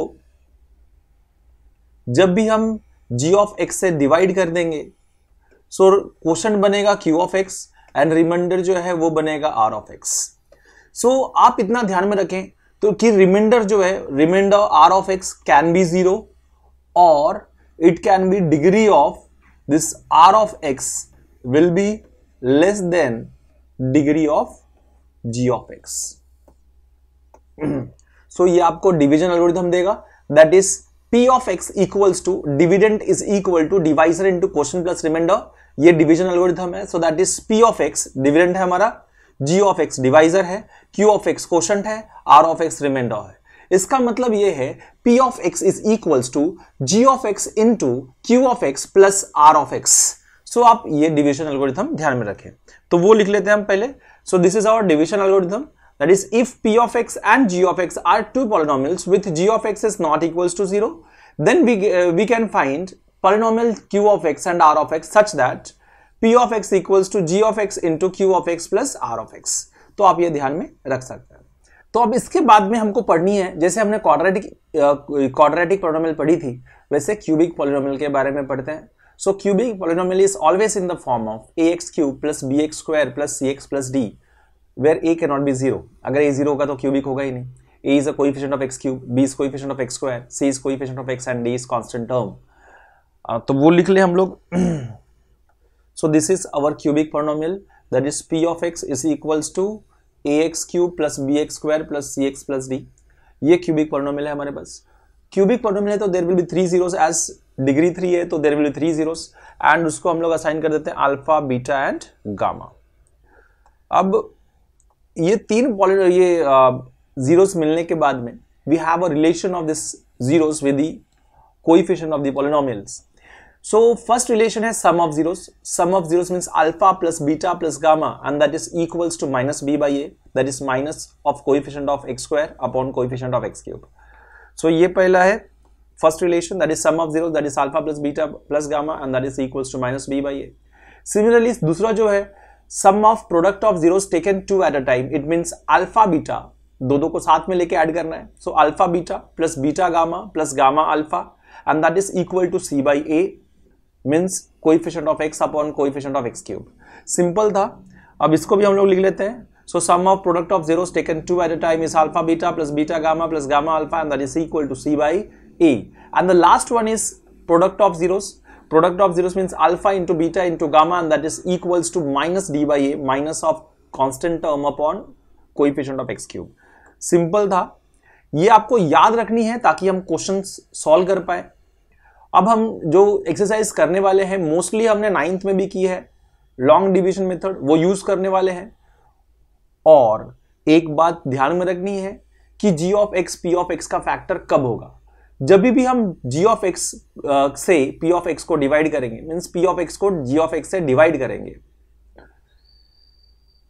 जब भी हम जी ऑफ एक्स से डिवाइड कर देंगे सो so, क्वेश्चन बनेगा q of x and remainder जो है वो बनेगा आर ऑफ एक्स सो आप इतना ध्यान में रखें तो कि रिमाइंडर जो है remainder are of x can be zero और it can be degree of this r of x will be less than degree of g of x so ye aapko division algorithm dega that is p of x equals to dividend is equal to divisor into quotient plus remainder ये division algorithm है so that is p of x dividend है हमारा g of x divisor है q of x quotient है r of x remainder है इसका मतलब ये है p of x is equals to g of x into q of x plus r of x so आप ये division algorithm ध्यान में रखें तो वो लिख लेते हैं हम पहले so this is our division algorithm that is if p of x and g of x are two polynomials with g of x is not equals to 0 then we uh, we can find polynomial q of x and r of x such that p of x equals to g of x into q of x plus r of x तो आप ये ध्यान में रख सकते हैं तो अब इसके बाद में हमको पढ़नी है जैसे हमने क्वाड्रेटिक क्वाड्रेटिक पॉलिनोमियल पढ़ी थी वैसे क्यूबिक पॉलिनोमियल के बारे में पढ़ते हैं so cubic polynomial is always in the form of a x cube plus B x square plus C x plus d where a के नॉट बी जीरो अगर ए जीरो होगा तो क्यूबिक होगा ही नहीं a is a coefficient of x cube b is coefficient of x square c is coefficient of x and d is constant term तो वो लिख ले हम लोग so this is our cubic polynomial that is P of x is equals to a x cube plus B x square plus C x plus d ये cubic polynomial है हमारे पास क्यूबिक पॉलिनोमियल है तो there will be three zeros as degree three है तो there will be three zeros and उसको हम लोग असाइन कर देते हैं अल्फा बीटा एंड गामा अब ये तीन पॉलिनो ये जीरोस मिलने के बाद में we have a relation of this zeros with the coefficient of the polynomials So first relation is sum of zeros. Sum of zeros means alpha plus beta plus gamma and that is equals to minus b by a. That is minus of coefficient of x square upon coefficient of x cube. So ये पहला है first relation that is sum of zeros that is alpha plus beta plus gamma and that is equals to minus b by a. Similarly दूसरा जो है sum of product of zeros taken two at a time it means alpha beta दो दो को साथ में लेके add करना है so alpha beta plus beta gamma plus gamma alpha and that is equal to c by a means coefficient of x upon coefficient of x cube simple था अब इसको भी हम लोग लिख लेते हैं so sum of product of zero taken two at a time is alpha beta plus beta gamma plus gamma alpha and that is equal to c by a and the last one is product of zeros product of zeros means alpha into beta into gamma and that is equals to minus d by a minus of constant term upon coefficient of x cube simple था ये आपको याद रखनी है ताकि हम question solve कर पाए अब हम जो एक्सरसाइज करने वाले हैं मोस्टली हमने नाइन्थ में भी की है लॉन्ग डिविजन मेथड वो यूज करने वाले हैं और एक बात ध्यान में रखनी है कि g of x P of x का फैक्टर कब होगा जब भी हम जी ऑफ एक्स से पी ऑफ एक्स को डिवाइड करेंगे मीन्स पी ऑफ एक्स को जी ऑफ एक्स से डिवाइड करेंगे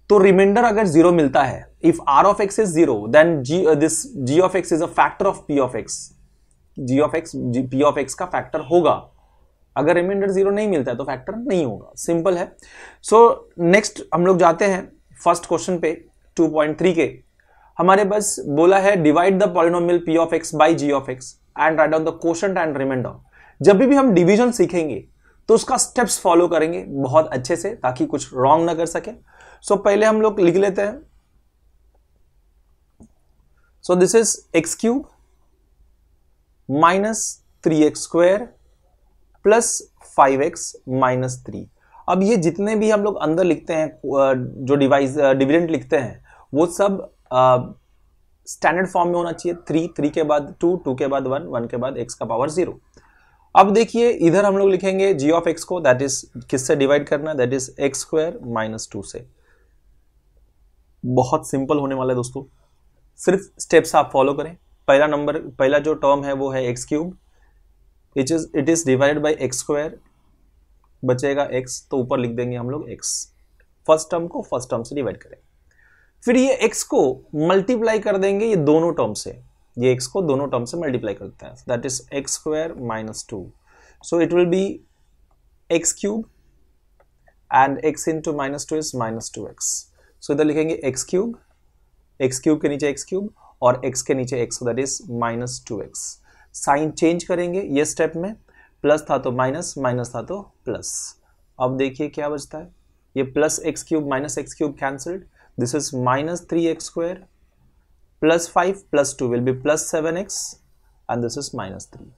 तो रिमाइंडर अगर जीरो मिलता है if r of x is zero then g this g of x is a factor of P of x g of x g p of x का factor होगा अगर remainder zero नहीं मिलता है तो फैक्टर नहीं होगा सिंपल है सो so, नेक्स्ट हम लोग जाते हैं फर्स्ट क्वेश्चन पे 2.3 के हमारे बस बोला है divide the polynomial P of x by g of x and write on the question and remainder जब भी हम डिविजन सीखेंगे तो उसका स्टेप्स फॉलो करेंगे बहुत अच्छे से ताकि कुछ रॉन्ग ना कर सके सो so, पहले हम लोग लिख लेते हैं so this is x cube minus three x square plus five x minus three अब ये जितने भी हम लोग अंदर लिखते हैं जो डिवाइस डिविडेंट लिखते हैं वो सब स्टैंडर्ड फॉर्म में होना चाहिए थ्री थ्री के बाद टू टू के बाद वन वन के बाद एक्स का पावर जीरो अब देखिए इधर हम लोग लिखेंगे जी ऑफ एक्स को दैट इज किससे डिवाइड करना that is x square minus two से बहुत सिंपल होने वाला है दोस्तों सिर्फ स्टेप्स आप फॉलो करें पहला नंबर पहला जो टर्म है वो है x cube which is it is divided by x square बचेगा एक्स तो ऊपर लिख देंगे हम लोग एक्स फर्स्ट टर्म को फर्स्ट टर्म से डिवाइड करें फिर ये एक्स को मल्टीप्लाई कर देंगे ये दोनों टर्म से ये एक्स को दोनों टर्म से मल्टीप्लाई करते हैं that is x square minus two so it will be x cube and x into minus two is minus two x so इधर लिखेंगे एक्स क्यूब एक्स क्यूब के नीचे एक्स क्यूब और x के नीचे x that is minus two x sign change करेंगे ये step में प्लस था तो माइनस माइनस था तो प्लस अब देखिए क्या बचता है ये plus x cube minus x cube cancelled this is minus three x square plus five plus two will be plus seven x and this is minus three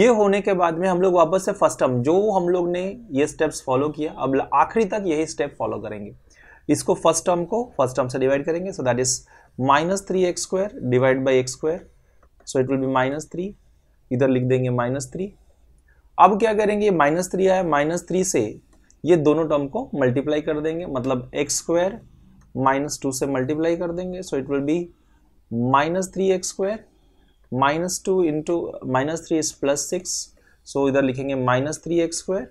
ये होने के बाद में हम लोग वापस से फर्स्ट टर्म जो हम लोग ने ये स्टेप्स फॉलो किया अब आखिरी तक यही स्टेप फॉलो करेंगे इसको फर्स्ट टर्म को फर्स्ट टर्म से डिवाइड करेंगे so that is minus three x square divide by x square so it will be minus three इधर लिख देंगे माइनस थ्री अब क्या करेंगे माइनस थ्री आया माइनस थ्री से ये दोनों टर्म को मल्टीप्लाई कर देंगे मतलब एक्स स्क्वायर माइनस टू से मल्टीप्लाई कर देंगे so it will be minus three x square minus two into minus three is plus six so इधर लिखेंगे minus three x square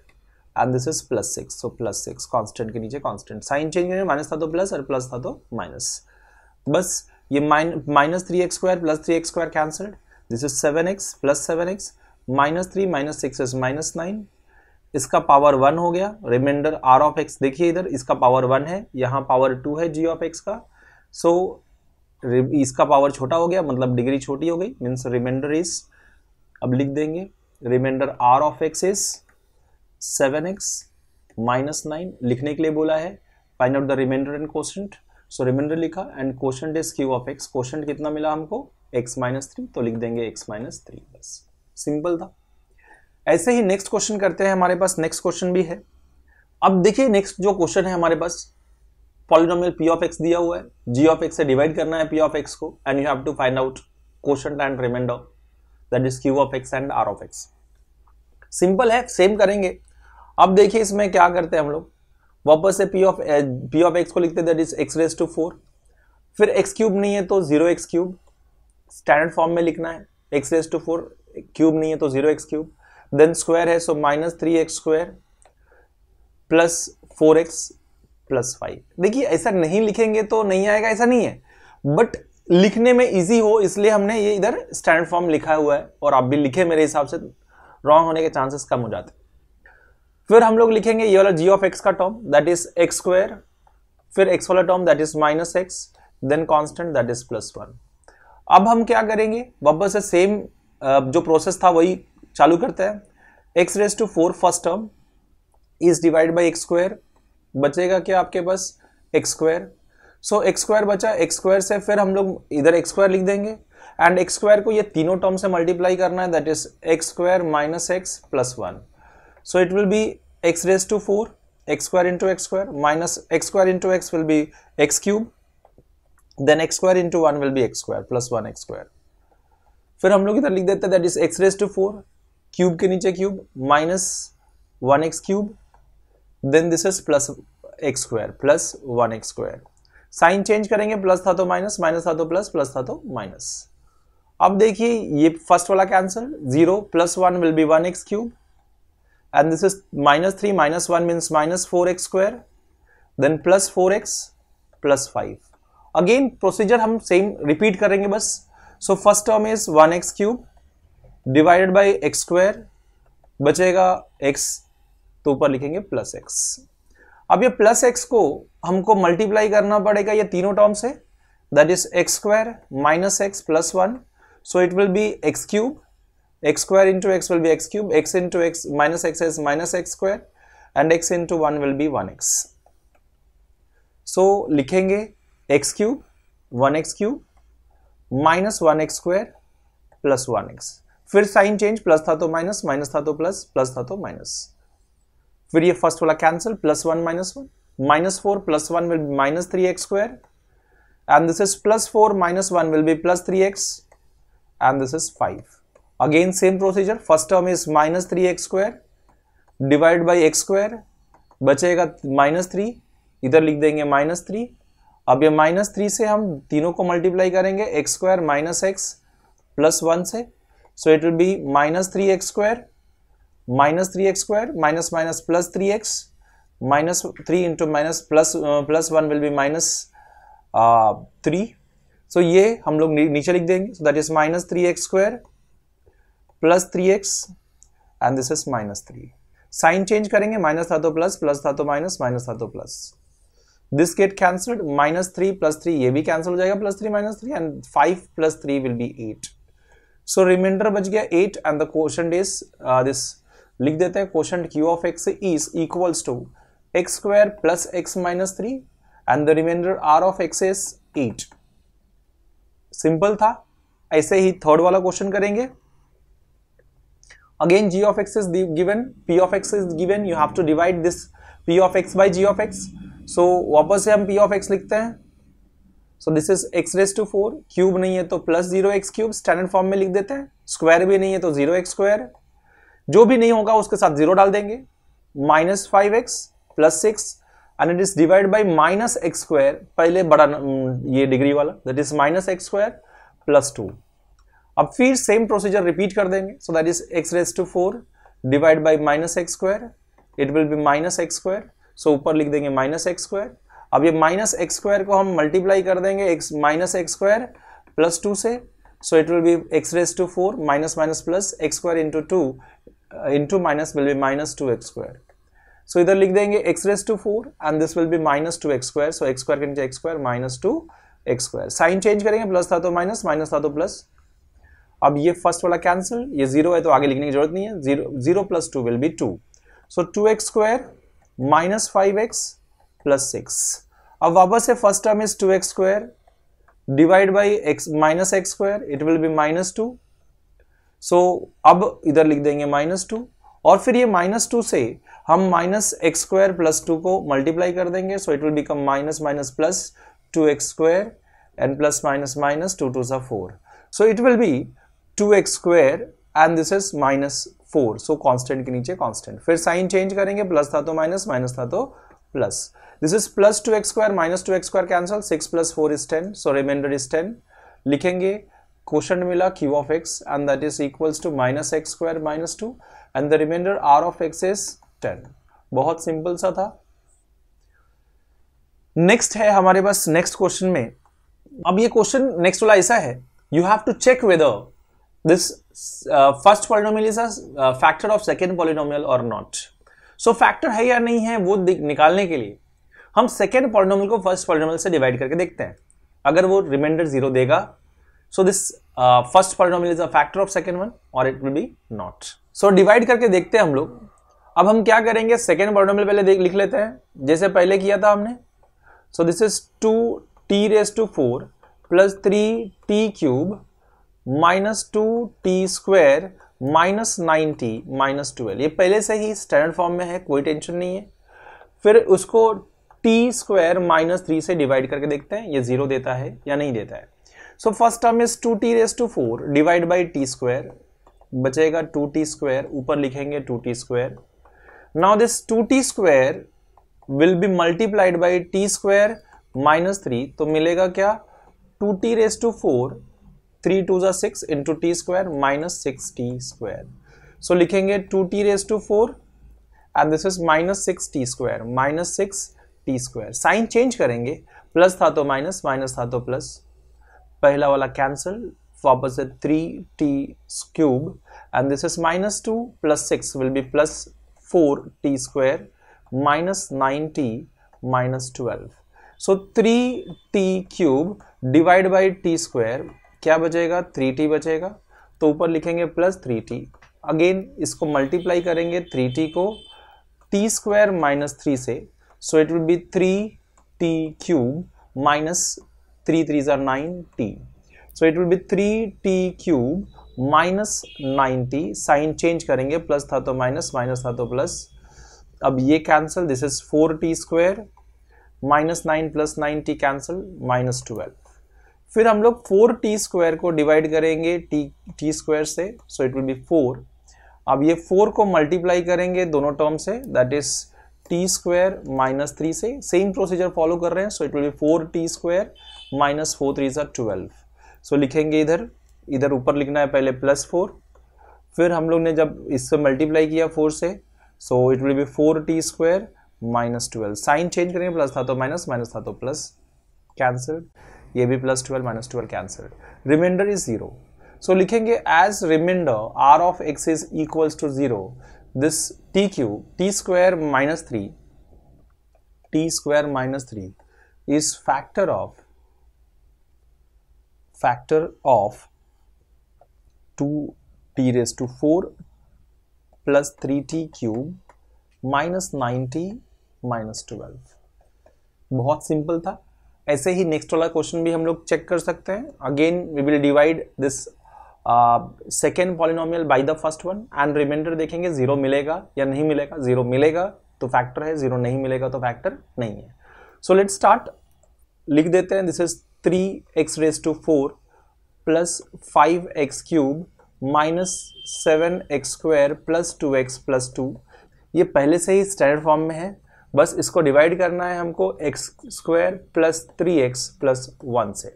and this is plus six so plus six constant के नीचे constant sign change minus था तो plus और plus था तो minus बस ये minus three x square plus three x square cancelled this is seven x plus seven x minus three minus six is minus nine इसका पावर वन हो गया रिमाइंडर आर ऑफ एक्स देखिए इधर इसका पावर वन है यहाँ power to है g of x का सो so, इसका पावर छोटा हो गया मतलब डिग्री छोटी हो गई मीन्स रिमाइंडर इज अब लिख देंगे remainder are of x is seven x minus nine लिखने के लिए बोला है find out the remainder and question so remainder लिखा and question is q of x question कितना मिला हमको एक्स माइनस थ्री तो लिख देंगे एक्स माइनस थ्री बस सिंपल था ऐसे ही नेक्स्ट क्वेश्चन करते हैं हमारे पास नेक्स्ट क्वेश्चन भी है अब देखिए नेक्स्ट जो क्वेश्चन है हमारे पास पॉलिनोमियल पी ऑफ एक्स दिया हुआ है जी ऑफ एक्स से डिवाइड करना है पी ऑफ एक्स को and you have to find out question and remainder that is q of x and r of x simple है सेम करेंगे अब देखिए इसमें क्या करते हैं हम लोग वापस से p of P of x को लिखते that is x raise to four फिर एक्स क्यूब नहीं है तो zero x cube standard form में लिखना है x raise to four cube नहीं है तो zero x cube then square है so minus three x square plus four x plus five देखिए ऐसा नहीं लिखेंगे तो नहीं आएगा ऐसा नहीं है बट लिखने में इजी हो इसलिए हमने ये इधर स्टैंडर्ड फॉर्म लिखा हुआ है और आप भी लिखे मेरे हिसाब से रॉन्ग होने के चांसेस कम हो जाते हैं फिर हम लोग लिखेंगे ये वाला जी ऑफ एक्स का term that is x square फिर एक्स वाला term that is minus x then constant that is plus one अब हम क्या करेंगे वापस से सेम जो प्रोसेस था वही चालू करते हैं x raise to four first term is divide by x square बचेगा क्या आपके पास x square so x square बचा एक्स स्क्वायर से फिर हम लोग इधर एक्स स्क्वायर लिख देंगे एंड एक्स स्क्वायर को ये तीनों टर्म से मल्टीप्लाई करना है that is x square minus x plus one so it will be x raised to 4 x square into x square minus x square into x will be x cube then x square into 1 will be x square plus 1 x square फिर हम लोग इधर लिख देते हैं that is x raise to four cube के नीचे cube minus one x cube then this is plus x square plus one x square sign change करेंगे प्लस था तो माइनस माइनस था तो प्लस प्लस था तो माइनस अब देखिए ये फर्स्ट वाला cancel zero plus one will be one x cube and this is minus 3 minus 1 means minus 4x square then plus 4x plus 5 again procedure hum same repeat karenge bas so first term is 1x cube divided by x square bachega x to upar likhenge plus x अब ये plus x को हमको multiply करना पड़ेगा ये तीनों term से that is x square minus x plus 1 so it will be x cube x square into x will be x cube, x into x minus x is minus x square and x into 1 will be 1x. So, likhenge x cube, 1x cube minus 1x square plus 1x. Fir sign change plus tha to minus, minus tha to plus, plus tha to minus. Fir first wala cancel plus 1 minus 1, minus 4 plus 1 will be minus 3x square and this is plus 4 minus 1 will be plus 3x and this is 5. Again same procedure first term is minus three x square divide by x square बचेगा minus three इधर लिख देंगे minus three अब ये minus three से हम तीनों को मल्टीप्लाई करेंगे x square minus x plus one से so it will be minus three x square minus three x square minus minus plus three x minus three into minus plus plus one will be minus three so ये हम लोग नीचे लिख देंगे सो that is minus three x square plus three x and this is minus three sign change करेंगे minus था तो plus plus था तो माइनस माइनस था तो plus this get cancelled minus three plus three ये भी कैंसिल हो जाएगा plus three minus three and five plus three will be eight so remainder बच गया eight and the question is this लिख देते हैं question q of x is equals to x square plus x minus three and the reminder are of x is eight simple था ऐसे ही third वाला क्वेश्चन करेंगे again g of x is given p of x is given you have to divide this p of x by g of x so वापस से हम p of x लिखते हैं so this is x raise to four cube नहीं है तो plus zero x cube standard form में लिख देते हैं स्क्वायर भी नहीं है तो जीरो एक्स स्क्वायर जो भी नहीं होगा उसके साथ जीरो डाल देंगे minus five x plus six and it is divide by minus x square पहले बड़ा ये डिग्री वाला that is minus x square plus two अब फिर सेम प्रोसीजर रिपीट कर देंगे सो that is x raise to four divide by minus x square it will be minus x square so ऊपर लिख देंगे माइनस एक्स स्क्वायर अब ये minus x square को हम मल्टीप्लाई कर देंगे x minus x square plus two से so it will be x raise to four minus minus plus x square into two into minus will be minus two x square so इधर लिख देंगे x raise to four and this will be minus two x square so x square के नीचे x square minus two x square sign change करेंगे plus था तो minus minus था तो प्लस अब ये फर्स्ट वाला कैंसिल ये जीरो है तो आगे लिखने की जरूरत नहीं है zero zero plus two will be two so two x square minus five x plus six अब वापस से first term is two x square divide by x minus x square it will be minus two so अब इधर लिख देंगे minus to और फिर ये माइनस टू से हम minus x square plus two को मल्टीप्लाई कर देंगे so it will become minus minus plus two x square and plus minus minus two two सा four so it will be two x square and this is minus four so constant के नीचे constant फिर sign change करेंगे plus था तो minus minus था तो plus this is plus two x square minus two x square cancel six plus four is ten so remainder is ten लिखेंगे question मिला Q of x and that is equals to minus x square minus two and the reminder are of x is ten बहुत simple सा था next है हमारे पास next question में अब ये क्वेश्चन नेक्स्ट वाला ऐसा है you have to check whether this uh, first polynomial is a uh, factor of second polynomial or not. So factor hai ya nahi hai wo nikalne ke liye hum second polynomial ko first polynomial se divide karke dekhte hain agar wo remainder zero dega so this uh, first polynomial is a factor of second one or it will be not. So divide karke dekhte hain hum log अब हम क्या करेंगे second polynomial पहले देख लिख लेते हैं जैसे पहले किया था हमने so this is two t raise to four plus three t cube minus two t square minus t minus twelve ये पहले से ही स्टैंडर्ड फॉर्म में है कोई टेंशन नहीं है फिर उसको टी स्क्वायर माइनस थ्री से डिवाइड करके देखते हैं ये जीरो देता है या नहीं देता है so first term is two t raise to four divide by t square बचेगा टू टी स्क्वायर ऊपर लिखेंगे two t square now this two t square will be multiplied by t square minus three तो मिलेगा क्या two t raise to four three two ज़ा six into t square minus six t square so लिखेंगे two t raise to four and this is minus six t square minus six t square sign change करेंगे plus था तो minus minus था तो plus पहला वाला cancel वापस है three t cube and this is minus two plus six will be plus four t square minus nine t minus twelve so three t cube divide by t square क्या बचेगा three t बचेगा तो ऊपर लिखेंगे plus three t again इसको multiply करेंगे three t को t square minus three से so it will be three t cube minus three three ज़ार nine t so it will be three t cube minus nine t sign change करेंगे plus था तो minus minus था तो plus अब ये cancel this is four t square minus nine plus nine t cancel minus twelve फिर हम लोग फोर टी स्क्वायर को डिवाइड करेंगे टी टी स्क्वायर से so it will be four अब ये फोर को मल्टीप्लाई करेंगे दोनों टर्म से that is t square minus three से सेम प्रोसीजर फॉलो कर रहे हैं so it will be four t square minus four three सा ट्वेल्व सो लिखेंगे इधर इधर ऊपर लिखना है पहले प्लस फोर फिर हम लोग ने जब इससे मल्टीप्लाई किया फोर से so it will be four t square minus twelve sign change करेंगे प्लस था तो माइनस माइनस था तो प्लस कैंसिल ये भी plus twelve minus twelve cancelled remainder is zero so लिखेंगे as remainder are of x is equals to zero this t Q t square minus three t square minus three is factor of factor of two t raise to four plus three t cube minus ninety minus twelve बहुत simple था ऐसे ही next वाला question भी हम लोग check कर सकते हैं again we will divide this second polynomial by the first one and remainder देखेंगे जीरो मिलेगा या नहीं मिलेगा जीरो मिलेगा तो फैक्टर है जीरो नहीं मिलेगा तो फैक्टर नहीं है सो लेट स्टार्ट लिख देते हैं this is three x raise to four plus five x cube minus seven x square plus two x plus two ये पहले से ही स्टैंडर्ड फॉर्म में है बस इसको डिवाइड करना है हमको x square plus three x plus one से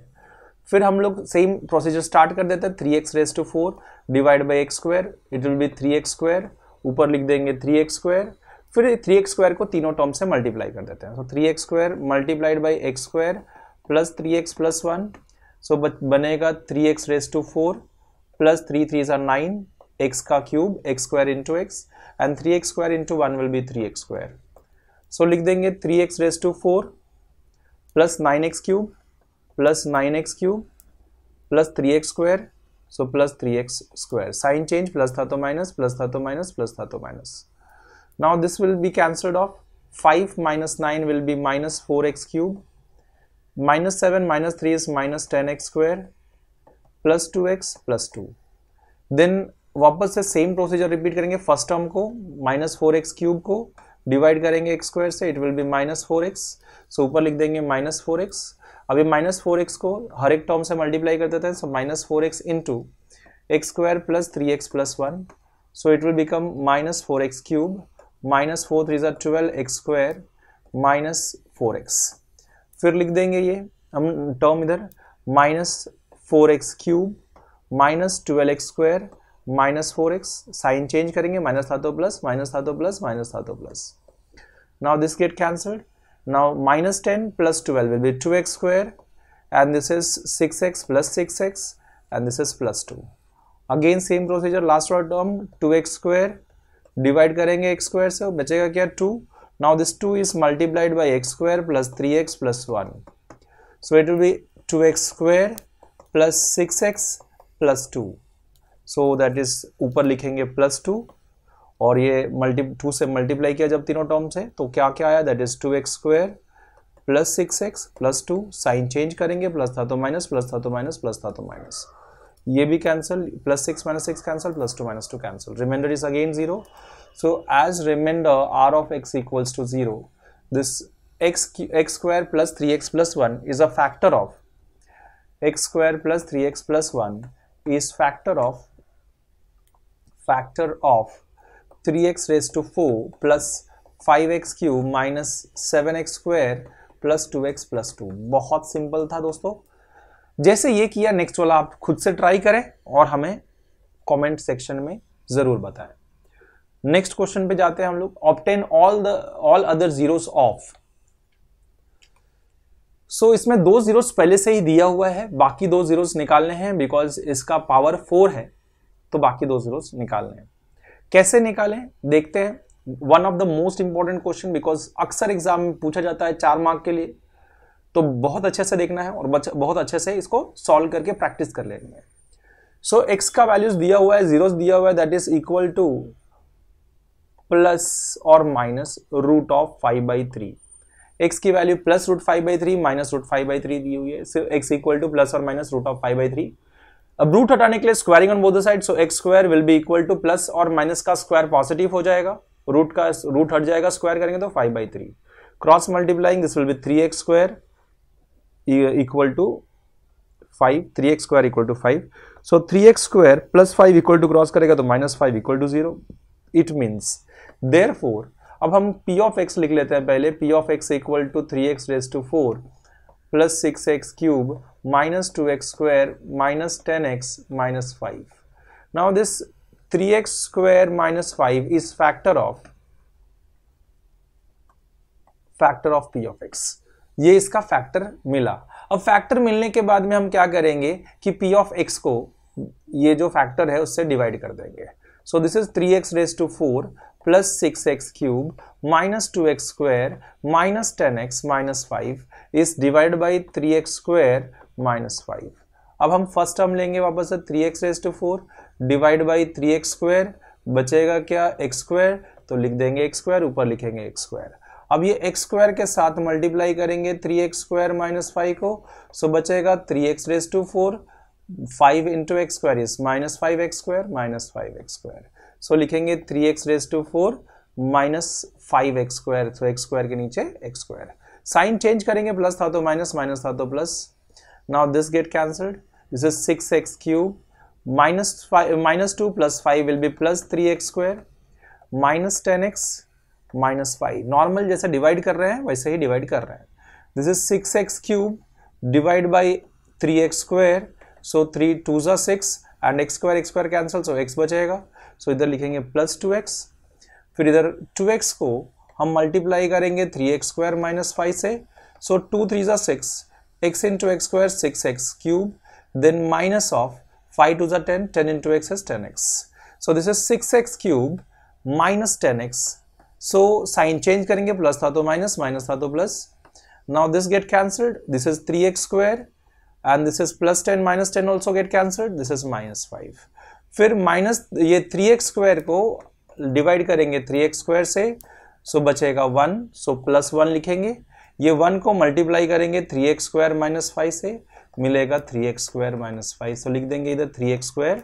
फिर हम लोग सेम प्रोसीजर स्टार्ट कर देते हैं three x raise to four divide by x square it will be three x square ऊपर लिख देंगे थ्री एक्स स्क्वायर फिर थ्री एक्स स्क्वायर को तीनों टर्म से मल्टीप्लाई कर देते हैं so three x square multiplied by x square plus three x plus one so बनेगा three x raise to four plus three three सा नाइन एक्स का cube x square into x and three x square into one will be three x square so लिख देंगे three x raise to four plus nine x cube plus nine x cube plus three x square so plus three x square sign change plus था तो minus plus था तो minus plus था तो minus be cancelled off five minus nine will be minus four x cube minus seven minus three is minus ten x square plus two x plus two then वापस से same procedure repeat करेंगे first term को minus four x cube को divide करेंगे x square से it will be minus four x so ऊपर लिख देंगे माइनस फोर एक्स अभी माइनस फोर एक्स को हर एक टर्म से मल्टीप्लाई कर देते हैं so minus four x into x square plus three x plus one so it will become minus four x cube minus four three जर twelve x square minus four x फिर लिख देंगे ये हम term इधर minus four x cube minus twelve x square minus four x sign change करेंगे minus था तो प्लस माइनस था दो प्लस माइनस था तो plus now this get cancelled now minus ten plus twelve will be two x square and this is six x plus six x and this is plus two again same procedure last वाला term two x square divide करेंगे x square से बचेगा क्या two now this two is multiplied by x square plus three x plus one so it will be two x square plus six x plus two so that is ऊपर लिखेंगे plus two और ये multi to से multiply किया जब तीनों term से तो क्या क्या आया that is two x square plus six x plus two sign change करेंगे प्लस था तो माइनस प्लस था तो माइनस प्लस था तो माइनस ये भी cancel plus six minus six cancel plus two minus two cancel remainder is again zero so as remainder are of x equals to zero this x x square plus three x plus one is a factor of x square plus three x plus one is factor of factor of 3x raised to 4 plus 5x cube minus 7x square plus 2x plus 2 बहुत simple था दोस्तों जैसे ये किया next वाला आप खुद से ट्राई करें और हमें कमेंट सेक्शन में ज़रूर बताएं नेक्स्ट क्वेश्चन पे जाते हैं हम लोग obtain all the all other zeros of so इसमें दो जीरोस पहले से ही दिया हुआ है बाकी दो जीरोस निकालने हैं बिकॉज इसका पावर फोर है तो बाकी दो जीरोस निकालने हैं कैसे निकालें देखते हैं one of the most important question because अक्सर एग्जाम में पूछा जाता है चार मार्क के लिए तो बहुत अच्छे से देखना है और बहुत अच्छे से इसको सॉल्व करके प्रैक्टिस कर लेनी है सो so, एक्स का वैल्यूज दिया हुआ है जीरोस दिया हुआ है that is equal to plus और minus root of five by three x की value plus root five by three minus root five by three दी हुई है so x equal to plus और minus root of five by three अब root हटाने के लिए squaring on both the side so x square will be equal to plus और minus का स्क्वायर पॉजिटिव हो जाएगा रूट का रूट हट जाएगा स्क्वायर करेंगे तो five by three cross multiplying this will be three x square equal to five three x square equal to five so three x square plus five equal to cross करेगा तो minus five equal to zero it means therefore अब हम p of x लिख लेते हैं पहले p of x equal to three x raise to four plus six x cube minus 2x square minus 10x minus 5. Now this 3x square minus 5 is factor of factor of p of x. ये इसका factor मिला अब factor मिलने के बाद में हम क्या करेंगे कि p ऑफ x को ये जो फैक्टर है उससे डिवाइड कर देंगे so this is 3x x raise to four plus six x cube minus two x square minus ten x minus five is divide by three x square minus five अब हम first term लेंगे वापस से three x raise to four divide by three x square बचेगा क्या x square तो लिख देंगे एक्स स्क्वायर ऊपर लिखेंगे एक्स स्क्वायर अब ये एक्स स्क्वायर के साथ मल्टीप्लाई करेंगे three x square minus five को सो बचेगा three x raise to four five into x square is minus five x square minus five x square so लिखेंगे three x raise to four minus five x square तो x square के नीचे x square sign change करेंगे plus था तो minus minus था तो plus now this get cancelled this is 6x cube minus 5 minus 2 plus 5 will be plus 3x square minus 10x minus five normal जैसे divide कर रहे हैं वैसे ही डिवाइड कर रहे हैं this is six x cube divide by three x square so three two ज़ा six and x square x square cancel so x बचेगा सो इधर लिखेंगे प्लस टू एक्स फिर इधर टू एक्स को हम मल्टीप्लाई करेंगे three x square minus five से सो टू थ्री ज़ा six x into x square 6x cube then minus of 5 to the 10 10 into x is 10x so this is 6x cube minus 10x so sign change करेंगे plus था तो minus minus था तो plus now this get cancelled this is 3x square and this is plus 10 minus 10 also get cancelled this is minus 5 फिर minus ये 3x square को divide करेंगे 3x square से सो so बचेगा 1 सो प्लस 1 लिखेंगे ये वन को मल्टीप्लाई करेंगे three x square minus five से मिलेगा three x square minus five so लिख देंगे इधर थ्री एक्स स्क्वायर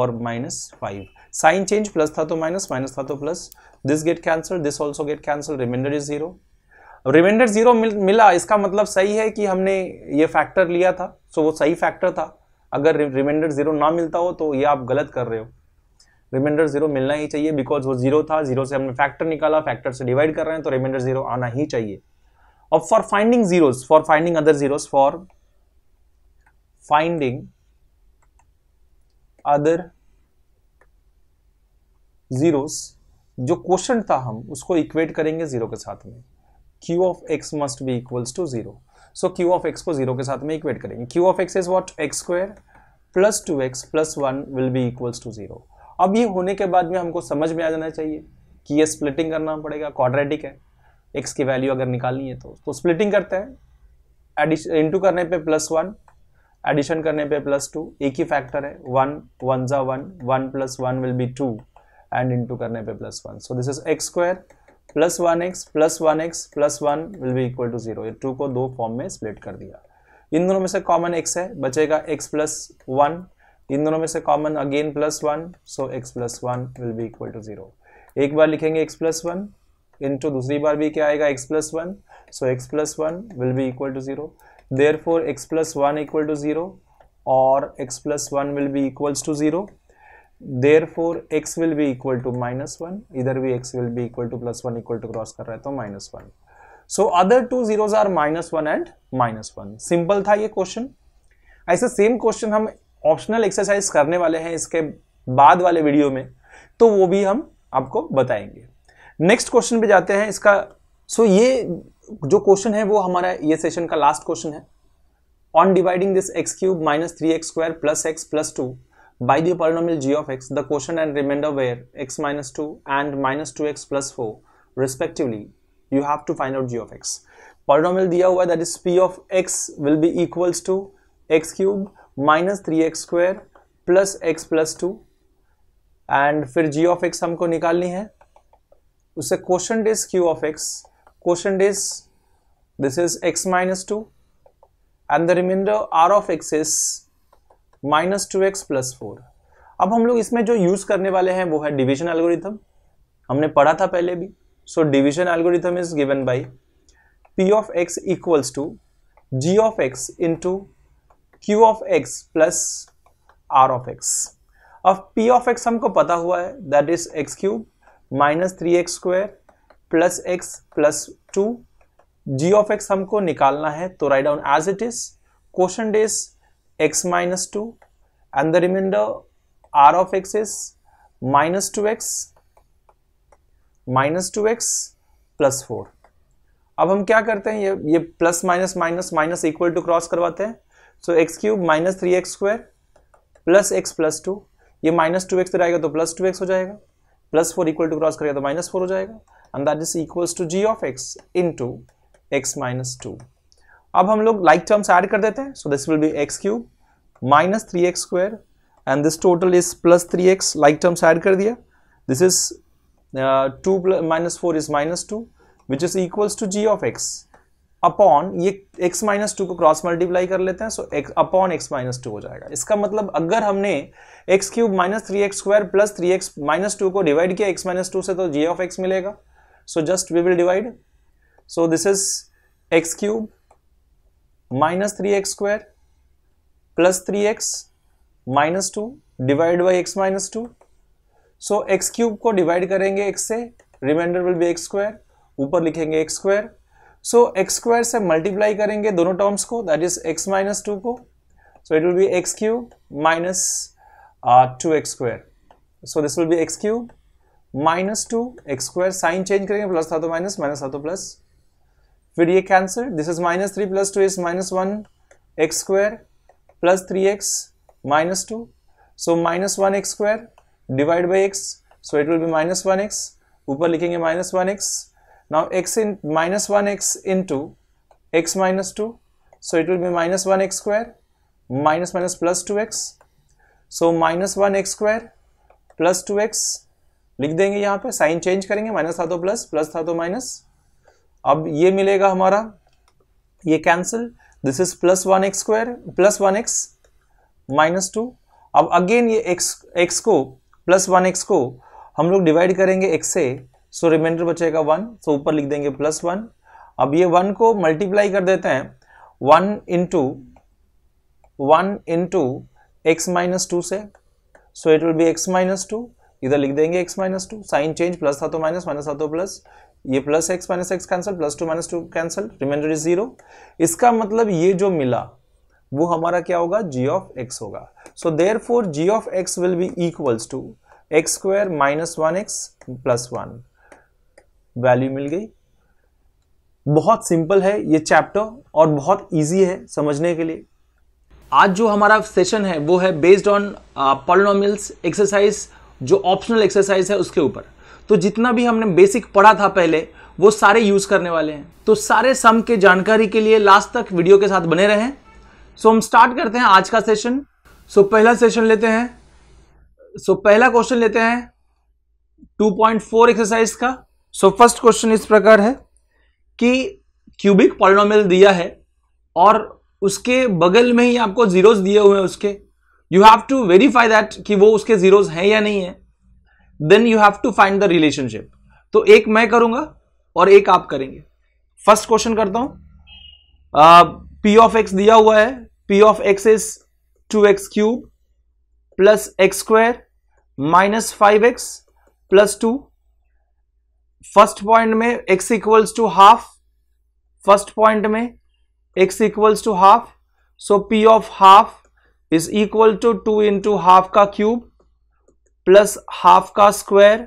और minus five sign change plus था तो माइनस माइनस था तो plus this get cancel this also get cancel reminder is zero reminder zero मिला इसका मतलब सही है कि हमने ये फैक्टर लिया था सो so वो सही फैक्टर था अगर रिमाइंडर जीरो ना मिलता हो तो ये आप गलत कर रहे हो रिमाइंडर जीरो मिलना ही चाहिए बिकॉज वो जीरो था जीरो से हमने फैक्टर निकाला फैक्टर से डिवाइड कर रहे हैं तो रिमाइंडर जीरो आना ही चाहिए or for finding zeros for finding other zeros for finding other zeros जो क्वेश्चन था हम उसको इक्वेट करेंगे जीरो के साथ में q of x must be equals to zero so q of x को जीरो के साथ में इक्वेट करेंगे q of x is what x square plus two x plus one will be equals to zero अब ये होने के बाद में हमको समझ में आ जाना चाहिए कि ये स्प्लिटिंग करना पड़ेगा क्वाड्रेटिक है एक्स की वैल्यू अगर निकालनी है तो तो स्प्लिटिंग करते हैं एडिशन इंटू करने पे प्लस वन एडिशन करने पे प्लस टू एक ही फैक्टर है वन वन जा one one plus one will be two and into करने पे plus one so this is x square plus one x plus one x plus one will be equal to zero two को दो form में split कर दिया इन दोनों में से कॉमन एक्स है बचेगा एक्स प्लस वन इन दोनों में से common again plus one so x plus one will be equal to zero एक बार लिखेंगे एक्स प्लस वन इंटू दूसरी बार भी क्या आएगा x plus one so x plus one will be equal to zero therefore x plus one equal to zero और x plus one will be equals to zero therefore x will be equal to minus one इधर भी x will be equal to plus one equal to cross कर रहे तो minus one so other two zeros are minus one and minus one simple था ये question ऐसे same question हम optional exercise करने वाले हैं इसके बाद वाले वीडियो में तो वो भी हम आपको बताएंगे नेक्स्ट क्वेश्चन पे जाते हैं इसका सो so ये जो क्वेश्चन है वो हमारा ये सेशन का लास्ट क्वेश्चन है on dividing this x cube minus three x square plus x plus two by the g of x the question and reminder where x minus two and minus two x plus four respectively you have to find out g of x polynomial दिया हुआ that is P of x will be equals to x cube minus three x square plus x plus to and फिर g of x हमको निकालनी है उससे question is q of x question is this is x minus 2 and the remainder r of x is minus 2x plus अब हम लोग इसमें जो यूज करने वाले हैं वो है डिविजन एल्गोरिथम हमने पढ़ा था पहले भी so division algorithm is given by p of x equals to g of in into q of x plus r of x अब पी ऑफ एक्स हमको पता हुआ है that is x cube minus three x square plus x plus two g of x हमको निकालना है तो right down as it is question days x minus two and the reminder are of x is minus two x minus two x plus four अब हम क्या करते हैं ये ये plus minus minus minus equal to cross करवाते हैं so x cube minus three x square plus x plus two ये माइनस टू एक्स रहेगा तो प्लस टू एक्स हो जाएगा plus four equal to cross करेगा तो माइनस फोर हो जाएगा and that is equals to g of x into x minus two अब हम लोग लाइक टर्म्स ऐड कर देते हैं so this will be x cube minus three x square and this total is plus three x like terms add कर दिया this is two plus minus four is minus two which is equals to g of x upon ये x minus two को cross multiply कर लेते हैं so x upon x minus two हो जाएगा इसका मतलब अगर हमने x cube minus three x square plus three x minus two को डिवाइड किया x माइनस टू से तो जी ऑफ x मिलेगा so just we will divide so this is x cube minus three x square plus three x minus two divide by x minus two so x cube को divide करेंगे x से reminder will be x square ऊपर लिखेंगे x square so x square से multiply करेंगे दोनों terms को that is x minus two को so it will be x cube minus two x square so this will be x cube minus two x square sign change करेंगे plus था तो minus minus था तो plus फिर ये cancel this is minus three plus two is minus one x square plus three x minus two so minus one x square divide by x so it will be minus one x ऊपर लिखेंगे minus one x Now x in minus 1x into x minus 2. So it will be minus 1x square minus minus plus 2x. So minus 1x square plus two x लिख देंगे यहाँ पे sign change करेंगे minus था तो plus plus था तो minus अब ये मिलेगा हमारा ये cancel this is plus one x square plus one x minus two अब अगेन ये एक्स एक्स को प्लस वन एक्स को हम लोग डिवाइड करेंगे एक्स से सो रिमाइंडर बचेगा वन सो ऊपर लिख देंगे प्लस वन अब ये वन को मल्टीप्लाई कर देते हैं one into one into x minus two से so it will be x minus two इधर लिख देंगे x minus two sign change plus था तो माइनस माइनस था तो प्लस ये plus x minus x cancel plus two minus two cancel reminder is zero इसका मतलब ये जो मिला वो हमारा क्या होगा जी ऑफ एक्स होगा so therefore g of x will be equals to x square minus one x plus one value मिल गई बहुत सिंपल है ये चैप्टर और बहुत इजी है समझने के लिए आज जो हमारा सेशन है वो है बेस्ड ऑन पॉलिनोमिल्स एक्सरसाइज जो ऑप्शनल एक्सरसाइज है उसके ऊपर तो जितना भी हमने बेसिक पढ़ा था पहले वो सारे यूज करने वाले हैं तो सारे सम के जानकारी के लिए लास्ट तक वीडियो के साथ बने रहें सो so, हम स्टार्ट करते हैं आज का सेशन सो so, पहला सेशन लेते हैं सो so, पहला क्वेश्चन लेते हैं 2.4 एक्सरसाइज का सो फर्स्ट क्वेश्चन इस प्रकार है कि क्यूबिक पॉलिनोमियल दिया है और उसके बगल में ही आपको जीरोज दिए हुए हैं उसके you have to verify that कि वो उसके जीरोज हैं या नहीं है then you have to find the relationship तो एक मैं करूंगा और एक आप करेंगे फर्स्ट क्वेश्चन करता हूं पी ऑफ एक्स दिया हुआ है p of x is two x cube plus x square minus five x plus two first point में x equals to half first point में x equals to half so P of half is equal to two into half का cube plus half का square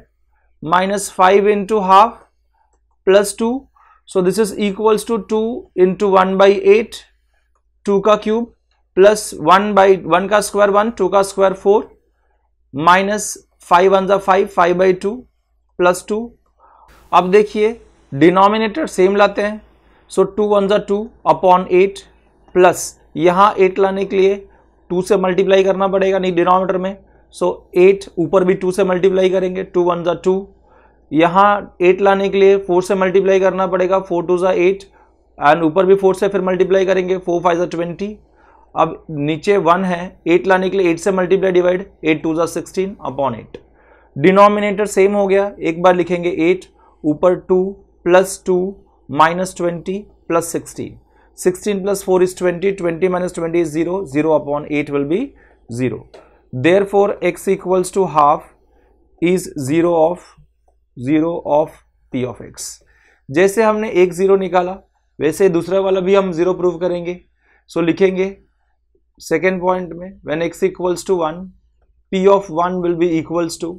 minus five into half plus two so this is equals to two into one by eight two का cube plus one by one का square one two का square four minus five ones are five five by two plus two अब देखिए denominator same लाते हैं so two one ज़ा two upon eight plus यहाँ eight लाने के लिए टू से मल्टीप्लाई करना पड़ेगा नहीं डिनोमिनेटर में सो एट ऊपर भी टू से मल्टीप्लाई करेंगे टू वन ज़ा टू यहाँ एट लाने के लिए फोर से मल्टीप्लाई करना पड़ेगा फोर टू ज़ा एट एंड ऊपर भी फोर से फिर मल्टीप्लाई करेंगे फोर फाइव जो ट्वेंटी अब नीचे वन है एट लाने के लिए एट से मल्टीप्लाई डिवाइड एट टू ज़ा sixteen upon eight denominator same हो गया एक बार लिखेंगे एट ऊपर two plus two minus twenty plus sixteen sixteen plus four is twenty twenty minus twenty is zero zero upon eight will be zero therefore x equals to half is zero of zero of P of x जैसे हमने एक zero निकाला वैसे दूसरा वाला भी हम zero prove करेंगे सो so, लिखेंगे सेकेंड पॉइंट में when x equals to one p of one will be equals to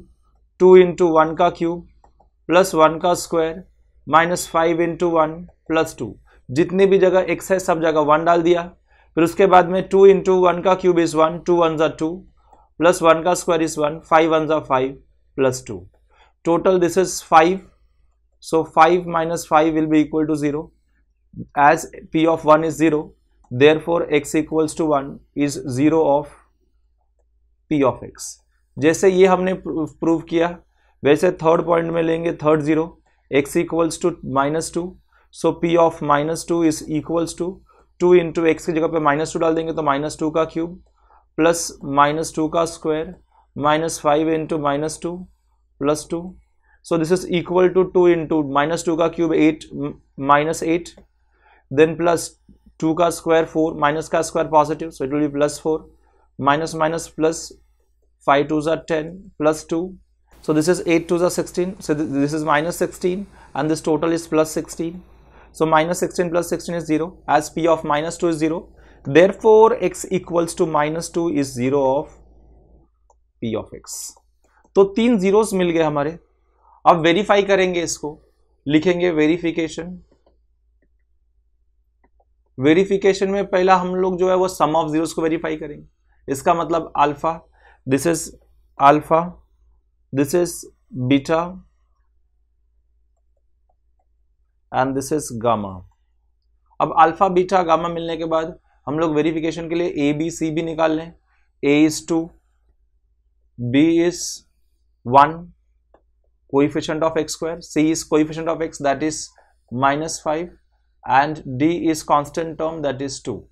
two into one का क्यूब प्लस वन का square minus five into one plus two जितनी भी जगह x है सब जगह वन डाल दिया फिर उसके बाद में टू इंटू वन का cube is one two one ज़ा टू प्लस वन का square is one five ones are five plus two total this is five so five minus five will be equal to zero as p of one is zero therefore x equals to one is zero of P of x जैसे ये हमने prove किया वैसे third point में लेंगे third zero x equals to minus two so P of minus two is equals to two into x की जगह पे माइनस टू डाल देंगे तो माइनस टू का क्यूब प्लस माइनस टू का square minus five into minus two plus two so this is equal to two into minus two का cube eight minus eight then plus two का square four minus का square positive so it will be plus four minus minus plus five twos are ten plus two So this is 8 to the 16. So th this is minus 16 and this total is plus 16. So minus 16 plus 16 is 0 as p of minus 2 is 0. Therefore x equals to minus 2 is 0 of p of x. तो तीन zeros मिल गए हमारे अब verify करेंगे इसको लिखेंगे verification verification में पहला हम लोग जो है वो सम ऑफ जीरोस को वेरीफाई करेंगे इसका मतलब alpha this is alpha this is beta and this is gamma अब अल्फा बीटा गामा मिलने के बाद हम लोग वेरिफिकेशन के लिए ए बी सी भी निकाल लें a is two b is one coefficient of x square c is coefficient of x that is minus five and d is constant term that is two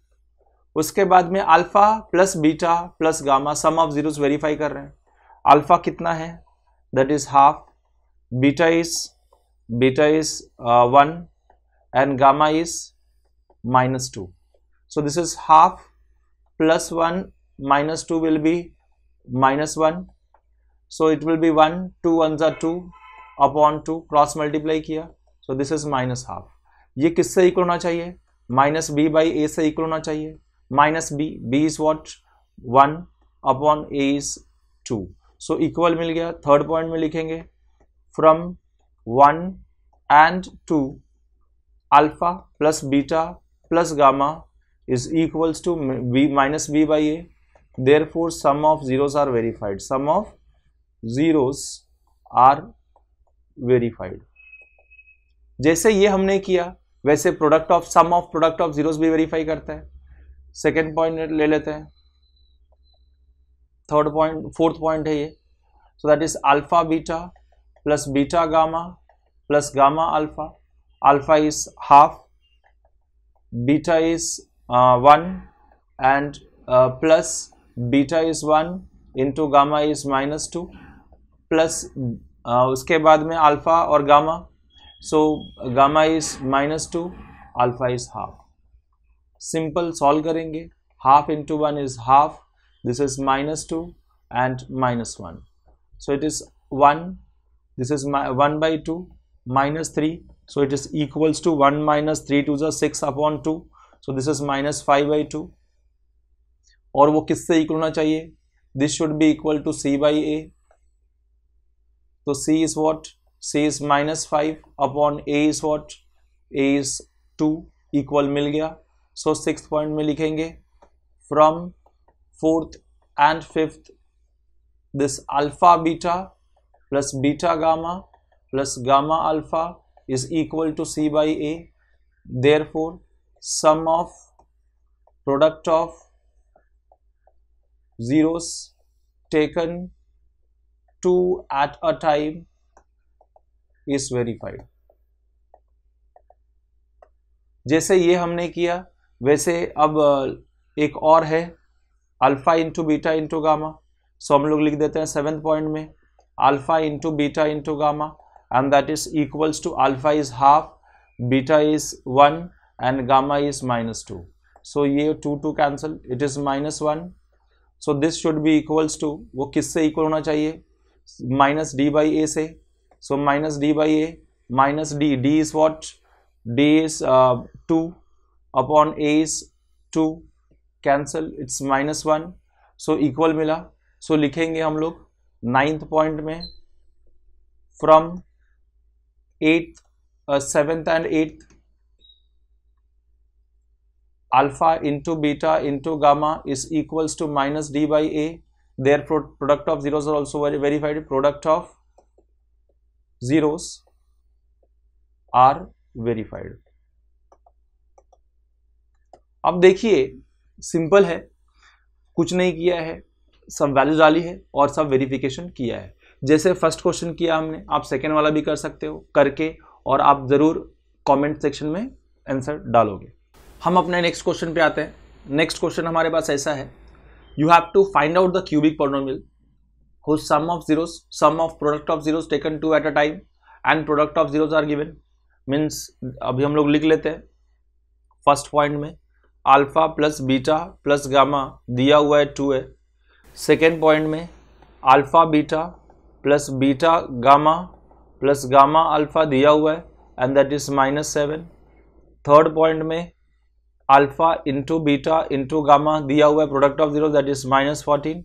उसके बाद में alpha plus beta plus gamma sum of zeros verify कर रहे हैं alpha कितना है that is half beta is beta is uh, 1 and gamma is minus 2 so this is half plus 1 minus 2 will be minus 1 so it will be 1 2 ones are 2 upon two cross multiply किया so this is minus half ये किससे equal hona chahiye minus b by a se equal hona chahiye minus b b is what 1 upon a is 2 so equal मिल गया third point में लिखेंगे from one and two alpha plus beta plus gamma is equals to B minus b by a therefore sum of zeros are verified sum of zeros are verified जैसे ये हमने किया वैसे product of sum of product of zeros भी verify करता है second point ले लेते हैं थर्ड पॉइंट फोर्थ पॉइंट है ये so that is alpha beta plus beta gamma plus gamma alpha alpha is half beta is one and plus beta is one into gamma is minus two plus उसके बाद में alpha और gamma so gamma is minus two alpha is half simple solve करेंगे half into one is half this is minus 2 and minus 1 so it is 1 this is my 1 by 2 minus 3 so it is equals to 1 minus 3 to the 6 upon 2 so this is minus 5 by 2 और वो किससे equal होना चाहिए this should be equal to c by a तो c is what c is minus five upon a is what a is two equal मिल गया so six point में लिखेंगे from fourth and fifth this alpha beta plus beta gamma plus gamma alpha is equal to C by A. Therefore, sum of product of zeros taken two at a time is verified. जैसे ये हमने किया वैसे अब एक और है alpha into beta into gamma so हम लोग लिख देते हैं सेवेंथ पॉइंट में alpha into beta into gamma and that is equals to alpha is half beta is one and gamma is minus two so ये two two cancel it is minus one so this should be equals to वो किससे equal होना चाहिए minus d by a से so minus d by a minus d d is what d is two upon a is two cancel it's minus one so equal मिला so so, लिखेंगे हम लोग ninth point में from eight seventh and eight alpha into beta into gamma is equals to minus d by a there product of zeros are also verified product of zeros are verified अब देखिए simple है कुछ नहीं किया है सब value डाली है और सब वेरिफिकेशन किया है जैसे फर्स्ट क्वेश्चन किया हमने आप सेकेंड वाला भी कर सकते हो करके और आप ज़रूर कॉमेंट सेक्शन में आंसर डालोगे हम अपने नेक्स्ट क्वेश्चन पे आते हैं नेक्स्ट क्वेश्चन हमारे पास ऐसा है you have to find out the cubic polynomial who sum of zeros sum of product of zeros taken two at a time and product of zeros are given means अभी हम लोग लिख लेते हैं फर्स्ट पॉइंट में alpha plus beta plus gamma दिया हुआ है टू है सेकेंड पॉइंट में alpha beta plus beta gamma plus gamma alpha दिया हुआ है and that is minus seven third point में alpha into beta into gamma दिया हुआ है product of zero that is minus fourteen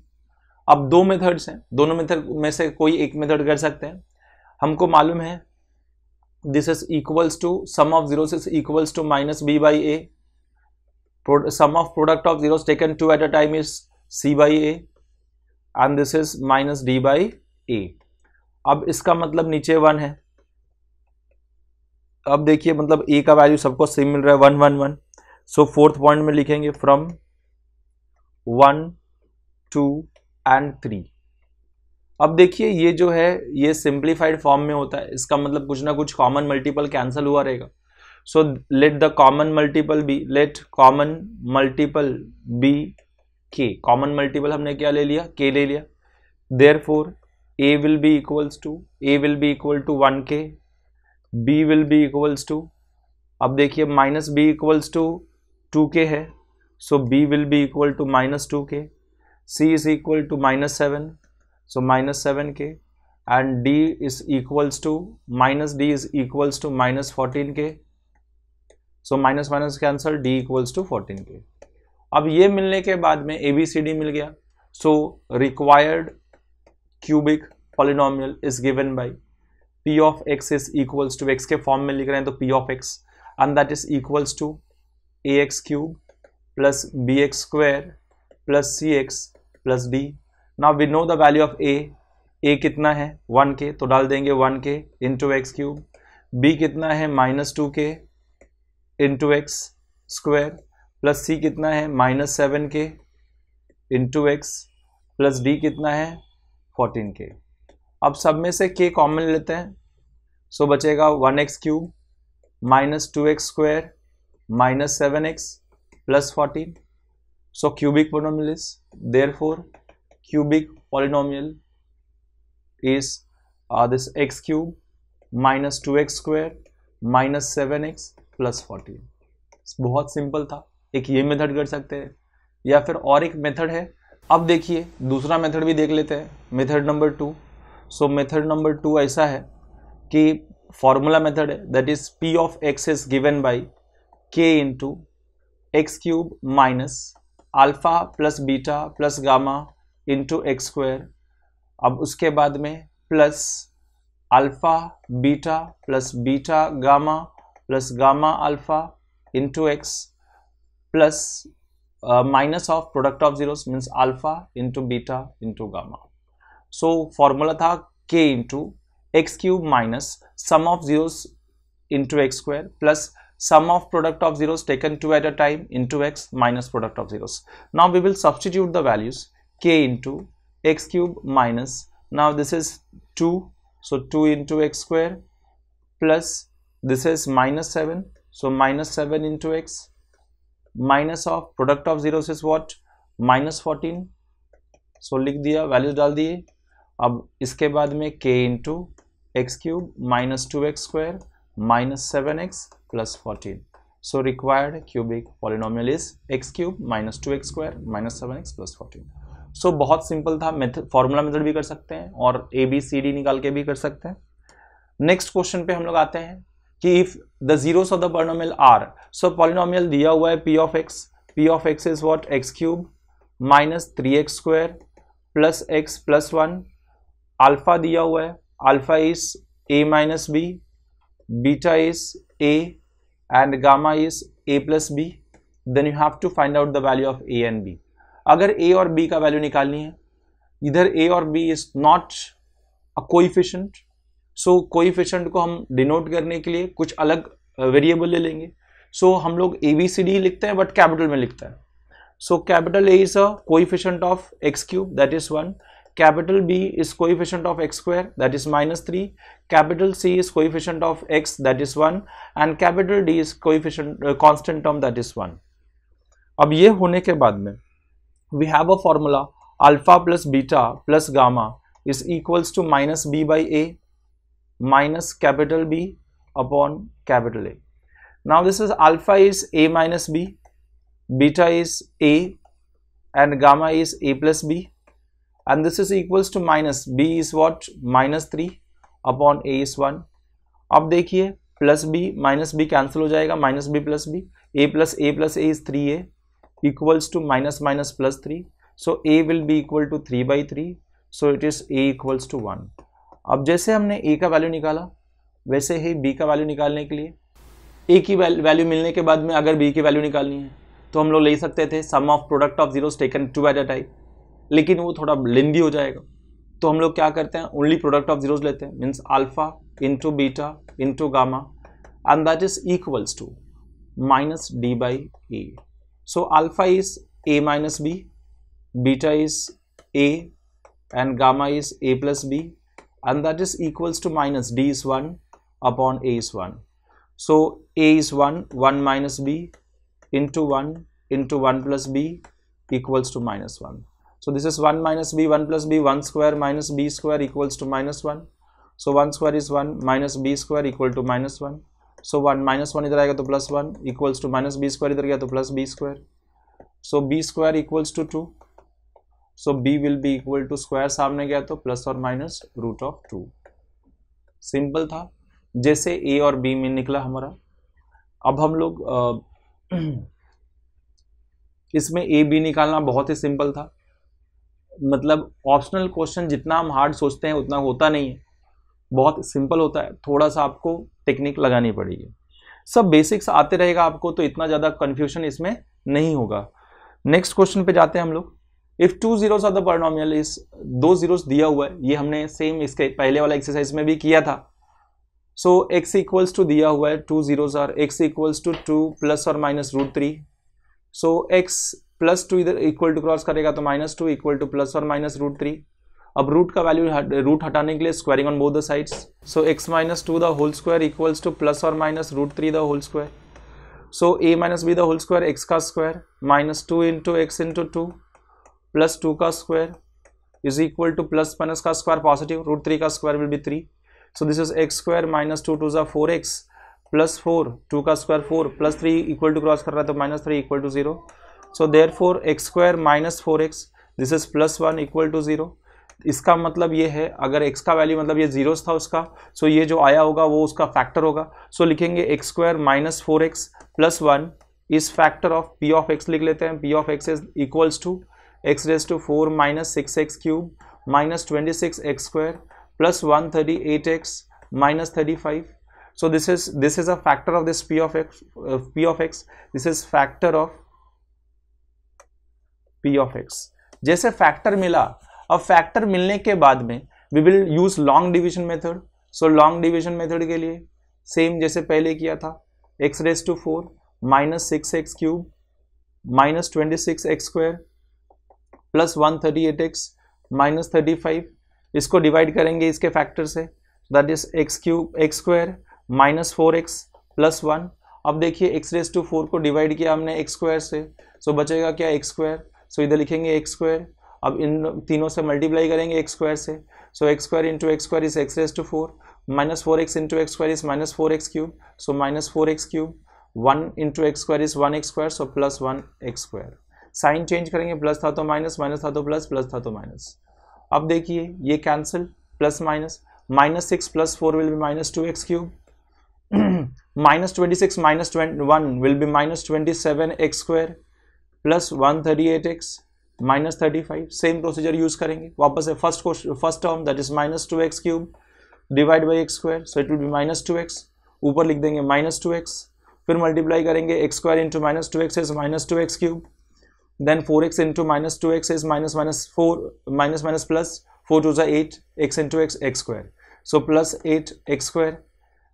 अब दो मेथड्स हैं दोनों मेथड में से कोई एक मेथड कर सकते हैं हमको मालूम है this is equals to sum of zero equals to minus b by a sum sum of product of zeros taken two at a time is c by a and this is minus d by a. अब इसका मतलब नीचे one है अब देखिए मतलब ए का value सबको सेम मिल रहा है one one one so fourth point में लिखेंगे from one two and three अब देखिए ये जो है ये सिंप्लीफाइड फॉर्म में होता है इसका मतलब कुछ ना कुछ कॉमन मल्टीपल कैंसिल हुआ रहेगा so let the common multiple be let common multiple be k common multiple हमने क्या ले लिया k ले लिया therefore a will be equals to a will be equal to 1k b will be equals to अब देखिए minus b equals to two k है so b will be equal to minus two k c is equal to minus seven so minus seven k and d is equals to minus d is equals to minus fourteen k so minus minus answer d equals to fourteen k अब ये मिलने के बाद में ए b सी d मिल गया so required cubic polynomial is given by p of x is equals to x के form में लिख रहे हैं तो P of x and that is equals to a x cube plus B x square plus C x plus d now we know the value of a a कितना है one के तो डाल देंगे वन के इंटू एक्स क्यूब बी कितना है minus two k into x square plus c कितना है minus seven k into x plus d कितना है फोर्टीन के अब सब में से के कॉमन लेते हैं सो so बचेगा one x cube minus two x square minus seven x plus fourteen so cubic polynomial is therefore cubic is this x cube minus two x square minus seven x plus fourteen बहुत simple था एक ये method कर सकते हैं या फिर और एक मेथड है अब देखिए दूसरा मेथड भी देख लेते हैं method number two so method number two ऐसा है कि फॉर्मूला मेथड है that is P of x is given by k into x cube minus alpha plus beta plus gamma into x square अब उसके बाद में plus alpha beta plus beta gamma plus gamma alpha into x plus uh, minus of product of zeros means alpha into beta into gamma. So formula tha k into x cube minus sum of zeros into x square plus sum of product of zeros taken two at a time into x minus product of zeros. Now we will substitute the values k into x cube minus now this is 2 so 2 into x square plus this is minus 7 so minus 7 into x minus of product of zeros is what minus fourteen so लिख दिया value डाल दिए अब इसके बाद में k into x cube minus two x square minus seven x plus fourteen so required cubic polynomial is x cube minus two x square minus seven x plus fourteen so बहुत simple था method formula method भी कर सकते हैं और ए b C D निकाल के भी कर सकते हैं नेक्स्ट क्वेश्चन पे हम लोग आते हैं कि if the zeros of the polynomial are so polynomial दिया हुआ है p of x P of x is what x cube minus three x square plus x plus one alpha दिया हुआ है alpha is a minus b beta is a and gamma is a plus b then you have to find out the value of a and b अगर a और B का value निकालनी है इधर a और b is not a coefficient so so, coefficient को हम denote करने के लिए कुछ अलग वेरिएबल uh, ले लेंगे सो so, हम लोग ए बी सी डी लिखते हैं बट कैपिटल में लिखते हैं so capital A is a coefficient of x cube that is one capital B is coefficient of x square that is minus three capital C is coefficient of x that is one and capital D is coefficient constant term that is one अब ये होने के बाद में we have a formula alpha plus beta plus gamma is equals to minus b by a minus capital B upon capital A. Now this is alpha is A minus B, beta is A and gamma is A plus B and this is equals to minus B is what minus 3 upon A is 1. अब देखिए plus B minus B cancel हो जाएगा minus B plus B A plus A plus A is three A equals to minus minus plus 3 so a will be equal to 3 by 3 so it is a equals to 1 अब जैसे हमने ए का value निकाला वैसे ही B का value निकालने के लिए ए की वैल्यू मिलने के बाद में अगर बी की वैल्यू निकालनी है तो हम लोग ले सकते थे sum of product of zeros taken two at a time लेकिन वो थोड़ा लेंदी हो जाएगा तो हम लोग क्या करते हैं ओनली प्रोडक्ट ऑफ जीरोज लेते हैं means alpha into beta into gamma and that is equals to minus d by a so alpha is a minus b beta is a and gamma is a plus b and that is equals to minus d is 1 upon a is 1. So a is 1, 1 minus b into 1 into 1 plus b equals to minus 1. So this is 1 minus b, 1 plus b, 1 square minus b square equals to minus 1. So 1 square is 1 minus b square equal to minus 1. So 1 minus 1 इधर आएगा तो plus 1 equals to minus b square इधर गया तो plus B square. So B square equals to two. So b will be equal to square सामने गया तो plus और minus root of two simple था जैसे ए और बी में निकला हमारा अब हम लोग इसमें ए बी निकालना बहुत ही सिंपल था मतलब ऑप्शनल क्वेश्चन जितना हम हार्ड सोचते हैं उतना होता नहीं है बहुत सिंपल होता है थोड़ा सा आपको टेक्निक लगानी पड़ेगी सब बेसिक्स आते रहेगा आपको तो इतना ज़्यादा कन्फ्यूशन इसमें नहीं होगा नेक्स्ट क्वेश्चन पे जाते हैं हम लोग if two zeros of the polynomial इस दो जीरोस दिया हुआ है ये हमने सेम इसके पहले वाला एक्सरसाइज में भी किया था सो एक्स इक्वल्स टू दिया हुआ है two zeros are x equals to two plus और minus root three so x plus two इधर इक्वल टू क्रॉस करेगा तो minus two equal to plus और माइनस रूट थ्री अब रूट का वैल्यू रूट हटाने के लिए squaring on both the sides so x minus two the whole square equals to plus और minus root three the whole square so a minus b the whole square x का square minus two into x into two plus two का square is equal to plus minus का square positive root three का square will be three so this is x square minus two two ज़ा four x plus four two का square four plus three equal to cross कर रहा है तो minus three equal to zero so therefore x square minus four x this is plus one equal to zero इसका मतलब ये है अगर x का वैल्यू मतलब ये जीरोस था उसका सो ये जो आया होगा वो उसका फैक्टर होगा सो लिखेंगे x square minus four x plus one is factor of P of x लिख लेते हैं p of x is equals to x raise to four minus six x cube minus twenty six x square eight x minus thirty five so this is this is a factor of this p of x P of x this is factor of P of x जैसे factor मिला अब factor मिलने के बाद में we will use long division method so long division method के लिए same जैसे पहले किया था x raise to four minus six x cube minus twenty six x square plus one thirty eight x minus thirty five इसको divide करेंगे इसके factor से that is x cube x square minus four x plus one अब देखिए x raise to four को divide किया हमने x square से सो so बचेगा क्या एक्स स्क्वायर सो इधर लिखेंगे एक्स स्क्वायर अब इन तीनों से मल्टीप्लाई करेंगे एक्स स्क्वायर से so x square into x square is x raise to four minus four x into x square is minus four x cube so minus four x cube one into x square is one x square so plus one x square sign change करेंगे plus था तो minus minus था तो plus plus था तो minus अब देखिए ये cancel plus minus minus six plus four will be minus two x cube minus twenty six minus one will be minus twenty seven x square plus one thirty eight x minus thirty five same procedure use करेंगे वापस है first question first term that is minus two x cube divide by x square so it will be minus two x ऊपर लिख देंगे minus two x फिर multiply करेंगे x square into minus two x is minus two x cube then 4x into minus 2x is minus minus 4 minus minus plus 4 two ज़ा eight x into x x square so plus eight x square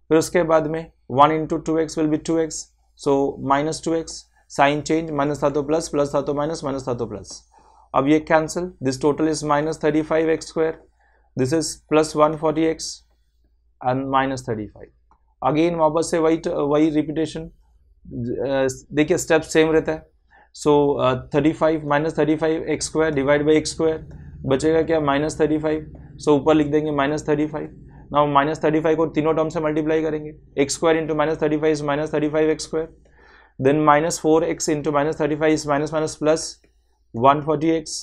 फिर उसके बाद में one into two x will be two x so minus two x sign change minus था तो plus plus था तो minus minus था तो प्लस अब ये cancel this total is minus thirty five x square this is plus one forty x and minus thirty five again वापस से वही वही रिपीटेशन देखिए स्टेप सेम रहता है so thirty five minus thirty five x square divide by x square बचेगा क्या minus thirty five so ऊपर लिख देंगे माइनस थर्टी फाइव ना माइनस थर्टी फाइव को तीनों टर्म से मल्टीप्लाई करेंगे x square into minus thirty five is minus thirty five x square then minus four x into minus thirty five is minus minus plus one forty x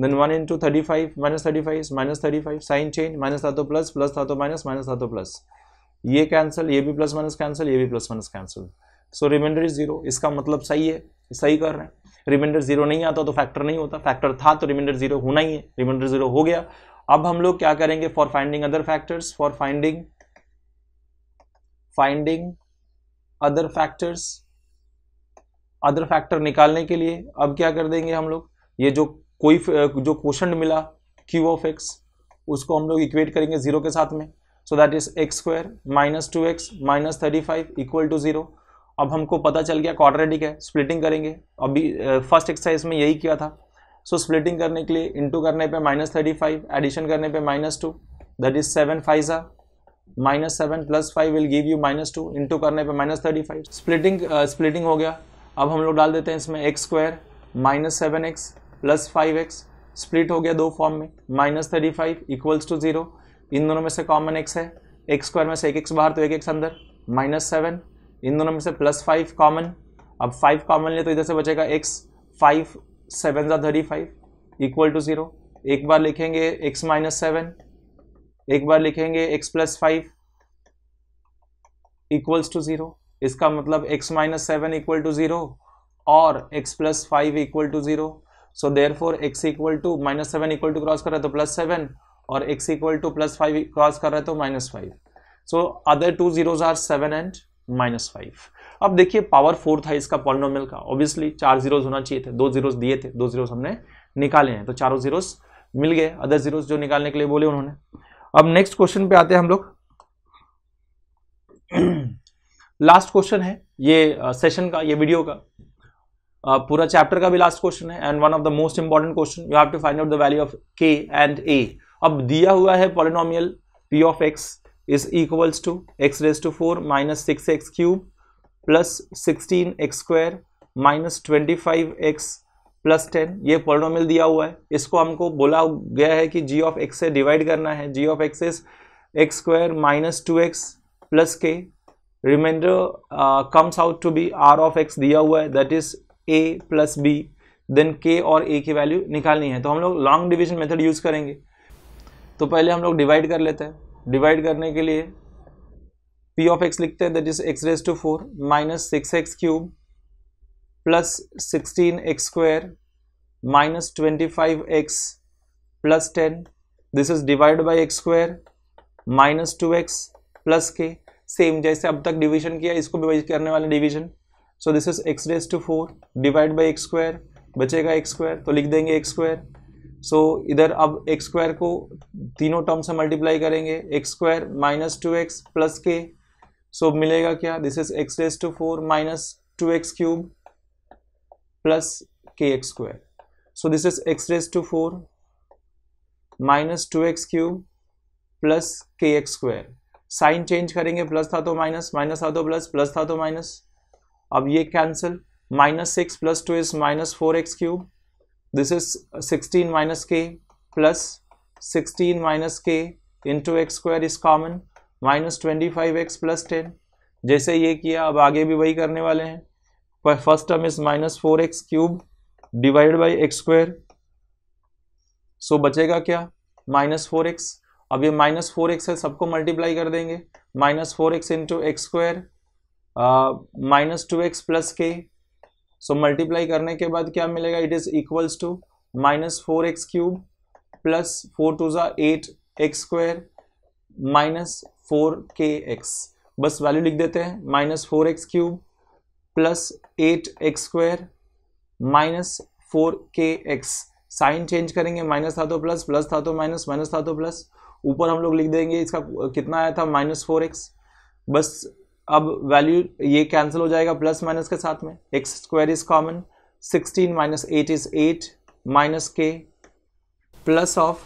then one into thirty five minus thirty five is minus thirty five sign change minus था तो plus plus था तो minus minus था तो plus ये cancel ये भी plus minus cancel ये भी plus minus cancel so remainder is zero इसका मतलब सही है सही कर रहे हैं रिमाइंडर जीरो नहीं आता तो फैक्टर नहीं होता फैक्टर था तो रिमाइंडर जीरो होना ही है रिमाइंडर जीरो हो गया अब हम लोग क्या करेंगे for finding other factors for finding finding other factors other factor निकालने के लिए अब क्या कर देंगे हम लोग ये जो कोई जो क्वेश्चन मिला क्यू ऑफ एक्स उसको हम लोग इक्वेट करेंगे जीरो के साथ में so that is x square minus two x minus thirty five equal to zero अब हमको पता चल गया क्वाड्रेटिक है स्प्लिटिंग करेंगे अभी फर्स्ट एक्सरसाइज में यही किया था सो so, स्प्लिटिंग करने के लिए इंटू करने पे माइनस थर्टी फाइव एडिशन करने पे minus two that is seven फाइजा minus seven plus five will give you minus two into करने पे minus thirty five splitting splitting हो गया अब हम लोग डाल देते हैं इसमें x square minus seven x plus five x split हो गया दो फॉर्म में minus thirty five equals to zero इन दोनों में से कॉमन एक्स है एक्स स्क्वायर में से एक एक्स बाहर तो एक एक्स अंदर माइनस सेवन इन दोनों में से प्लस फाइव कॉमन अब फाइव कॉमन ले तो इधर से बचेगा एक्स फाइव सेवन ज़ा thirty five equal to zero एक बार लिखेंगे एक्स माइनस सेवन एक बार लिखेंगे x plus five equals to zero इसका मतलब x minus seven equal to zero और x plus five equal to zero so therefore x equal to minus seven equal to cross कर रहे तो plus seven और x equal to plus five cross कर रहे तो minus five so other two zeros are seven and minus five अब देखिए power four था इसका पॉलिनोमियल का ऑब्वियसली चार जीरोज होना चाहिए थे दो जीरोज दिए थे दो जीरोज हमने निकाले हैं तो चारों जीरोज मिल गए अदर जीरोज जो निकालने के लिए बोले उन्होंने अब नेक्स्ट क्वेश्चन पे आते हैं हम लोग लास्ट क्वेश्चन है ये सेशन का ये वीडियो का Uh, पूरा चैप्टर का भी लास्ट क्वेश्चन है and one of the most important question you have to find out the value of k and a अब दिया हुआ है polynomial P of x is equals to x raised to 4 minus 6x cube plus 16x square minus twenty five x plus ten ये polynomial दिया हुआ है इसको हमको बोला गया है कि जी ऑफ एक्स से डिवाइड करना है g of x is x square minus two x plus k remainder comes out to be r of x दिया हुआ है that is a plus b then k और ए की वैल्यू निकालनी है तो हम लोग लॉन्ग डिविजन मेथड यूज़ करेंगे तो पहले हम लोग डिवाइड कर लेते हैं डिवाइड करने के लिए पी ऑफ एक्स लिखते हैं that is x raise to four minus six x cube plus sixteen x square minus twenty five x plus ten this is divide by x square minus two x plus k same जैसे अब तक division किया इसको भी वही करने वाले division so this is x raise to four divide by x square बचेगा एक्स स्क्वायर तो लिख देंगे एक्स स्क्वायर सो so, इधर अब एक्स स्क्वायर को तीनों टर्म से मल्टीप्लाई करेंगे x square minus two x plus k so मिलेगा क्या this is x raise to four minus two x cube plus k x square so this is x raise to four minus two x cube plus k x square sign change करेंगे plus था तो minus minus था तो plus plus था तो minus अब ये cancel minus six plus two is minus four x cube this is 16 minus k plus 16 minus k into x square is common minus twenty five x plus ten जैसे ये किया अब आगे भी वही करने वाले हैं पर first term is minus four x cube divide by x square so बचेगा क्या माइनस फोर एक्स अब ये माइनस फोर एक्स है सबको मल्टीप्लाई कर देंगे minus four x into x square minus two x plus k so multiply करने के बाद क्या मिलेगा it is equals to minus four x cube plus four to ज़ा eight x square minus four k x बस value लिख देते हैं minus four x cube plus eight x square minus four k x sign change करेंगे minus था तो plus plus था तो माइनस माइनस था तो प्लस ऊपर हम लोग लिख देंगे इसका कितना आया था माइनस फोर एक्स बस अब वैल्यू ये कैंसिल हो जाएगा प्लस माइनस के साथ में x square is common sixteen minus eight is eight minus k plus of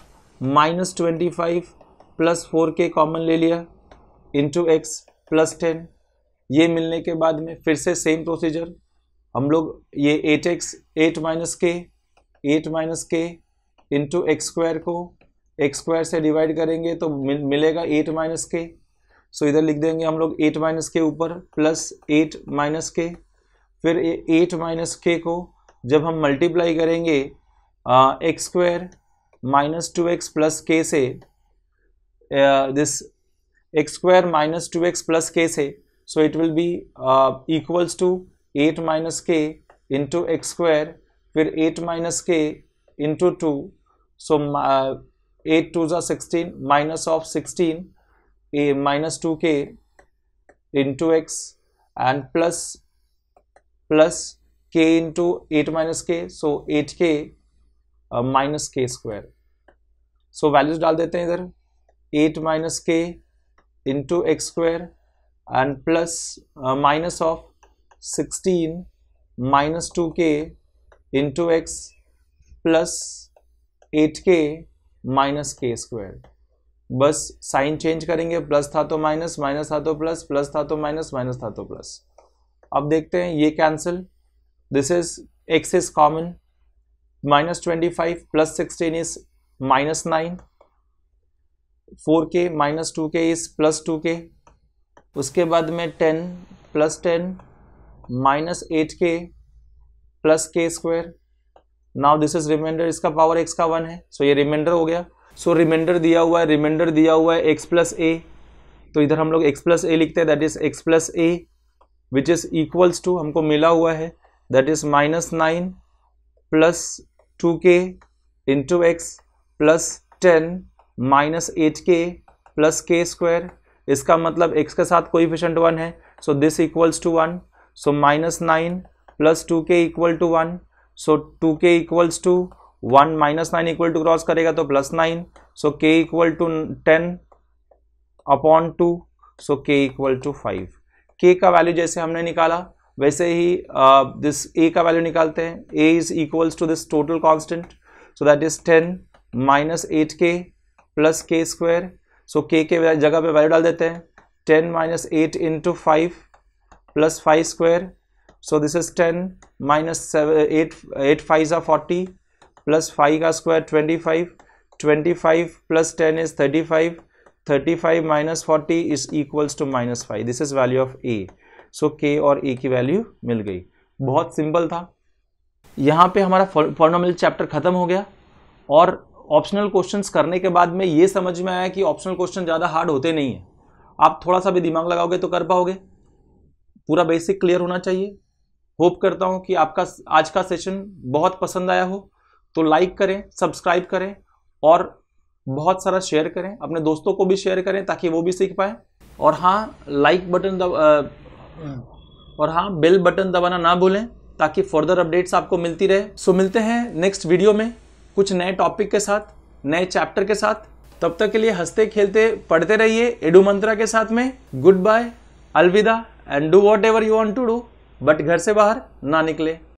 minus twenty five plus four k common ले लिया इंटू एक्स प्लस टेन ये मिलने के बाद में फिर से सेम प्रोसीजर हम लोग ये eight x eight minus k eight minus k into x square को एक्स स्क्वायर से डिवाइड करेंगे तो मिलेगा एट माइनस के सो इधर लिख देंगे हम लोग एट माइनस के ऊपर प्लस एट माइनस के फिर एट माइनस के को जब हम मल्टीप्लाई करेंगे x square minus two x plus k से this x square minus two x plus k से so it will be equals to eight minus k into x square फिर eight minus k into two so eight to ज़ा sixteen minus of sixteen a minus two k into x and plus plus k into eight minus k so eight k minus k square so values डाल देते हैं इधर eight minus k into x square and plus minus of sixteen minus two k into x plus eight k minus k square बस sign change करेंगे plus था तो minus minus था तो प्लस प्लस था तो माइनस माइनस था तो प्लस अब देखते हैं ये cancel this is x is common minus twenty five plus sixteen is minus nine four k minus two k is plus two k उसके बाद में ten plus ten minus eight k plus k square now this is reminder इसका power x का one है सो so ये reminder हो गया सो reminder दिया हुआ है रिमाइंडर दिया हुआ है एक्स प्लस ए तो इधर हम लोग एक्स प्लस ए लिखते हैं that is x plus a which is equals to हमको मिला हुआ है that is minus nine plus two k into x plus ten minus eight k plus k square इसका मतलब एक्स के साथ कोई फिशेंट वन है so this equals to one so minus nine plus two k equal to one so two k equals to one minus nine equal to cross करेगा तो plus nine so k equal to ten upon two so k equal to five के का value जैसे हमने निकाला वैसे ही this ए का value निकालते हैं a is equals to this total constant so that is ten minus eight k plus k square so k के जगह पे वैल्यू डाल देते हैं ten minus eight into five plus five square so this is ten minus eight eight five ज़ा forty plus five का square twenty five twenty five plus ten is thirty five thirty five minus forty is equals to minus five this is value of a so k और ए की value मिल गई बहुत simple था यहाँ पे हमारा फॉर्नोमिल चैप्टर खत्म हो गया और ऑप्शनल क्वेश्चंस करने के बाद में ये समझ में आया कि ऑप्शनल क्वेश्चन ज़्यादा हार्ड होते नहीं हैं आप थोड़ा सा भी दिमाग लगाओगे तो कर पाओगे पूरा बेसिक क्लियर होना चाहिए होप करता हूँ कि आपका आज का सेशन बहुत पसंद आया हो तो लाइक करें सब्सक्राइब करें और बहुत सारा शेयर करें अपने दोस्तों को भी शेयर करें ताकि वो भी सीख पाए और हाँ लाइक बटन दब और हाँ बेल बटन दबाना ना भूलें ताकि फर्दर अपडेट्स आपको मिलती रहे सो मिलते हैं नेक्स्ट वीडियो में कुछ नए टॉपिक के साथ नए चैप्टर के साथ तब तक के लिए हंसते खेलते पढ़ते रहिए एडू मंत्रा के साथ में गुड बाय अलविदा and do whatever you want to do but घर से बाहर ना निकले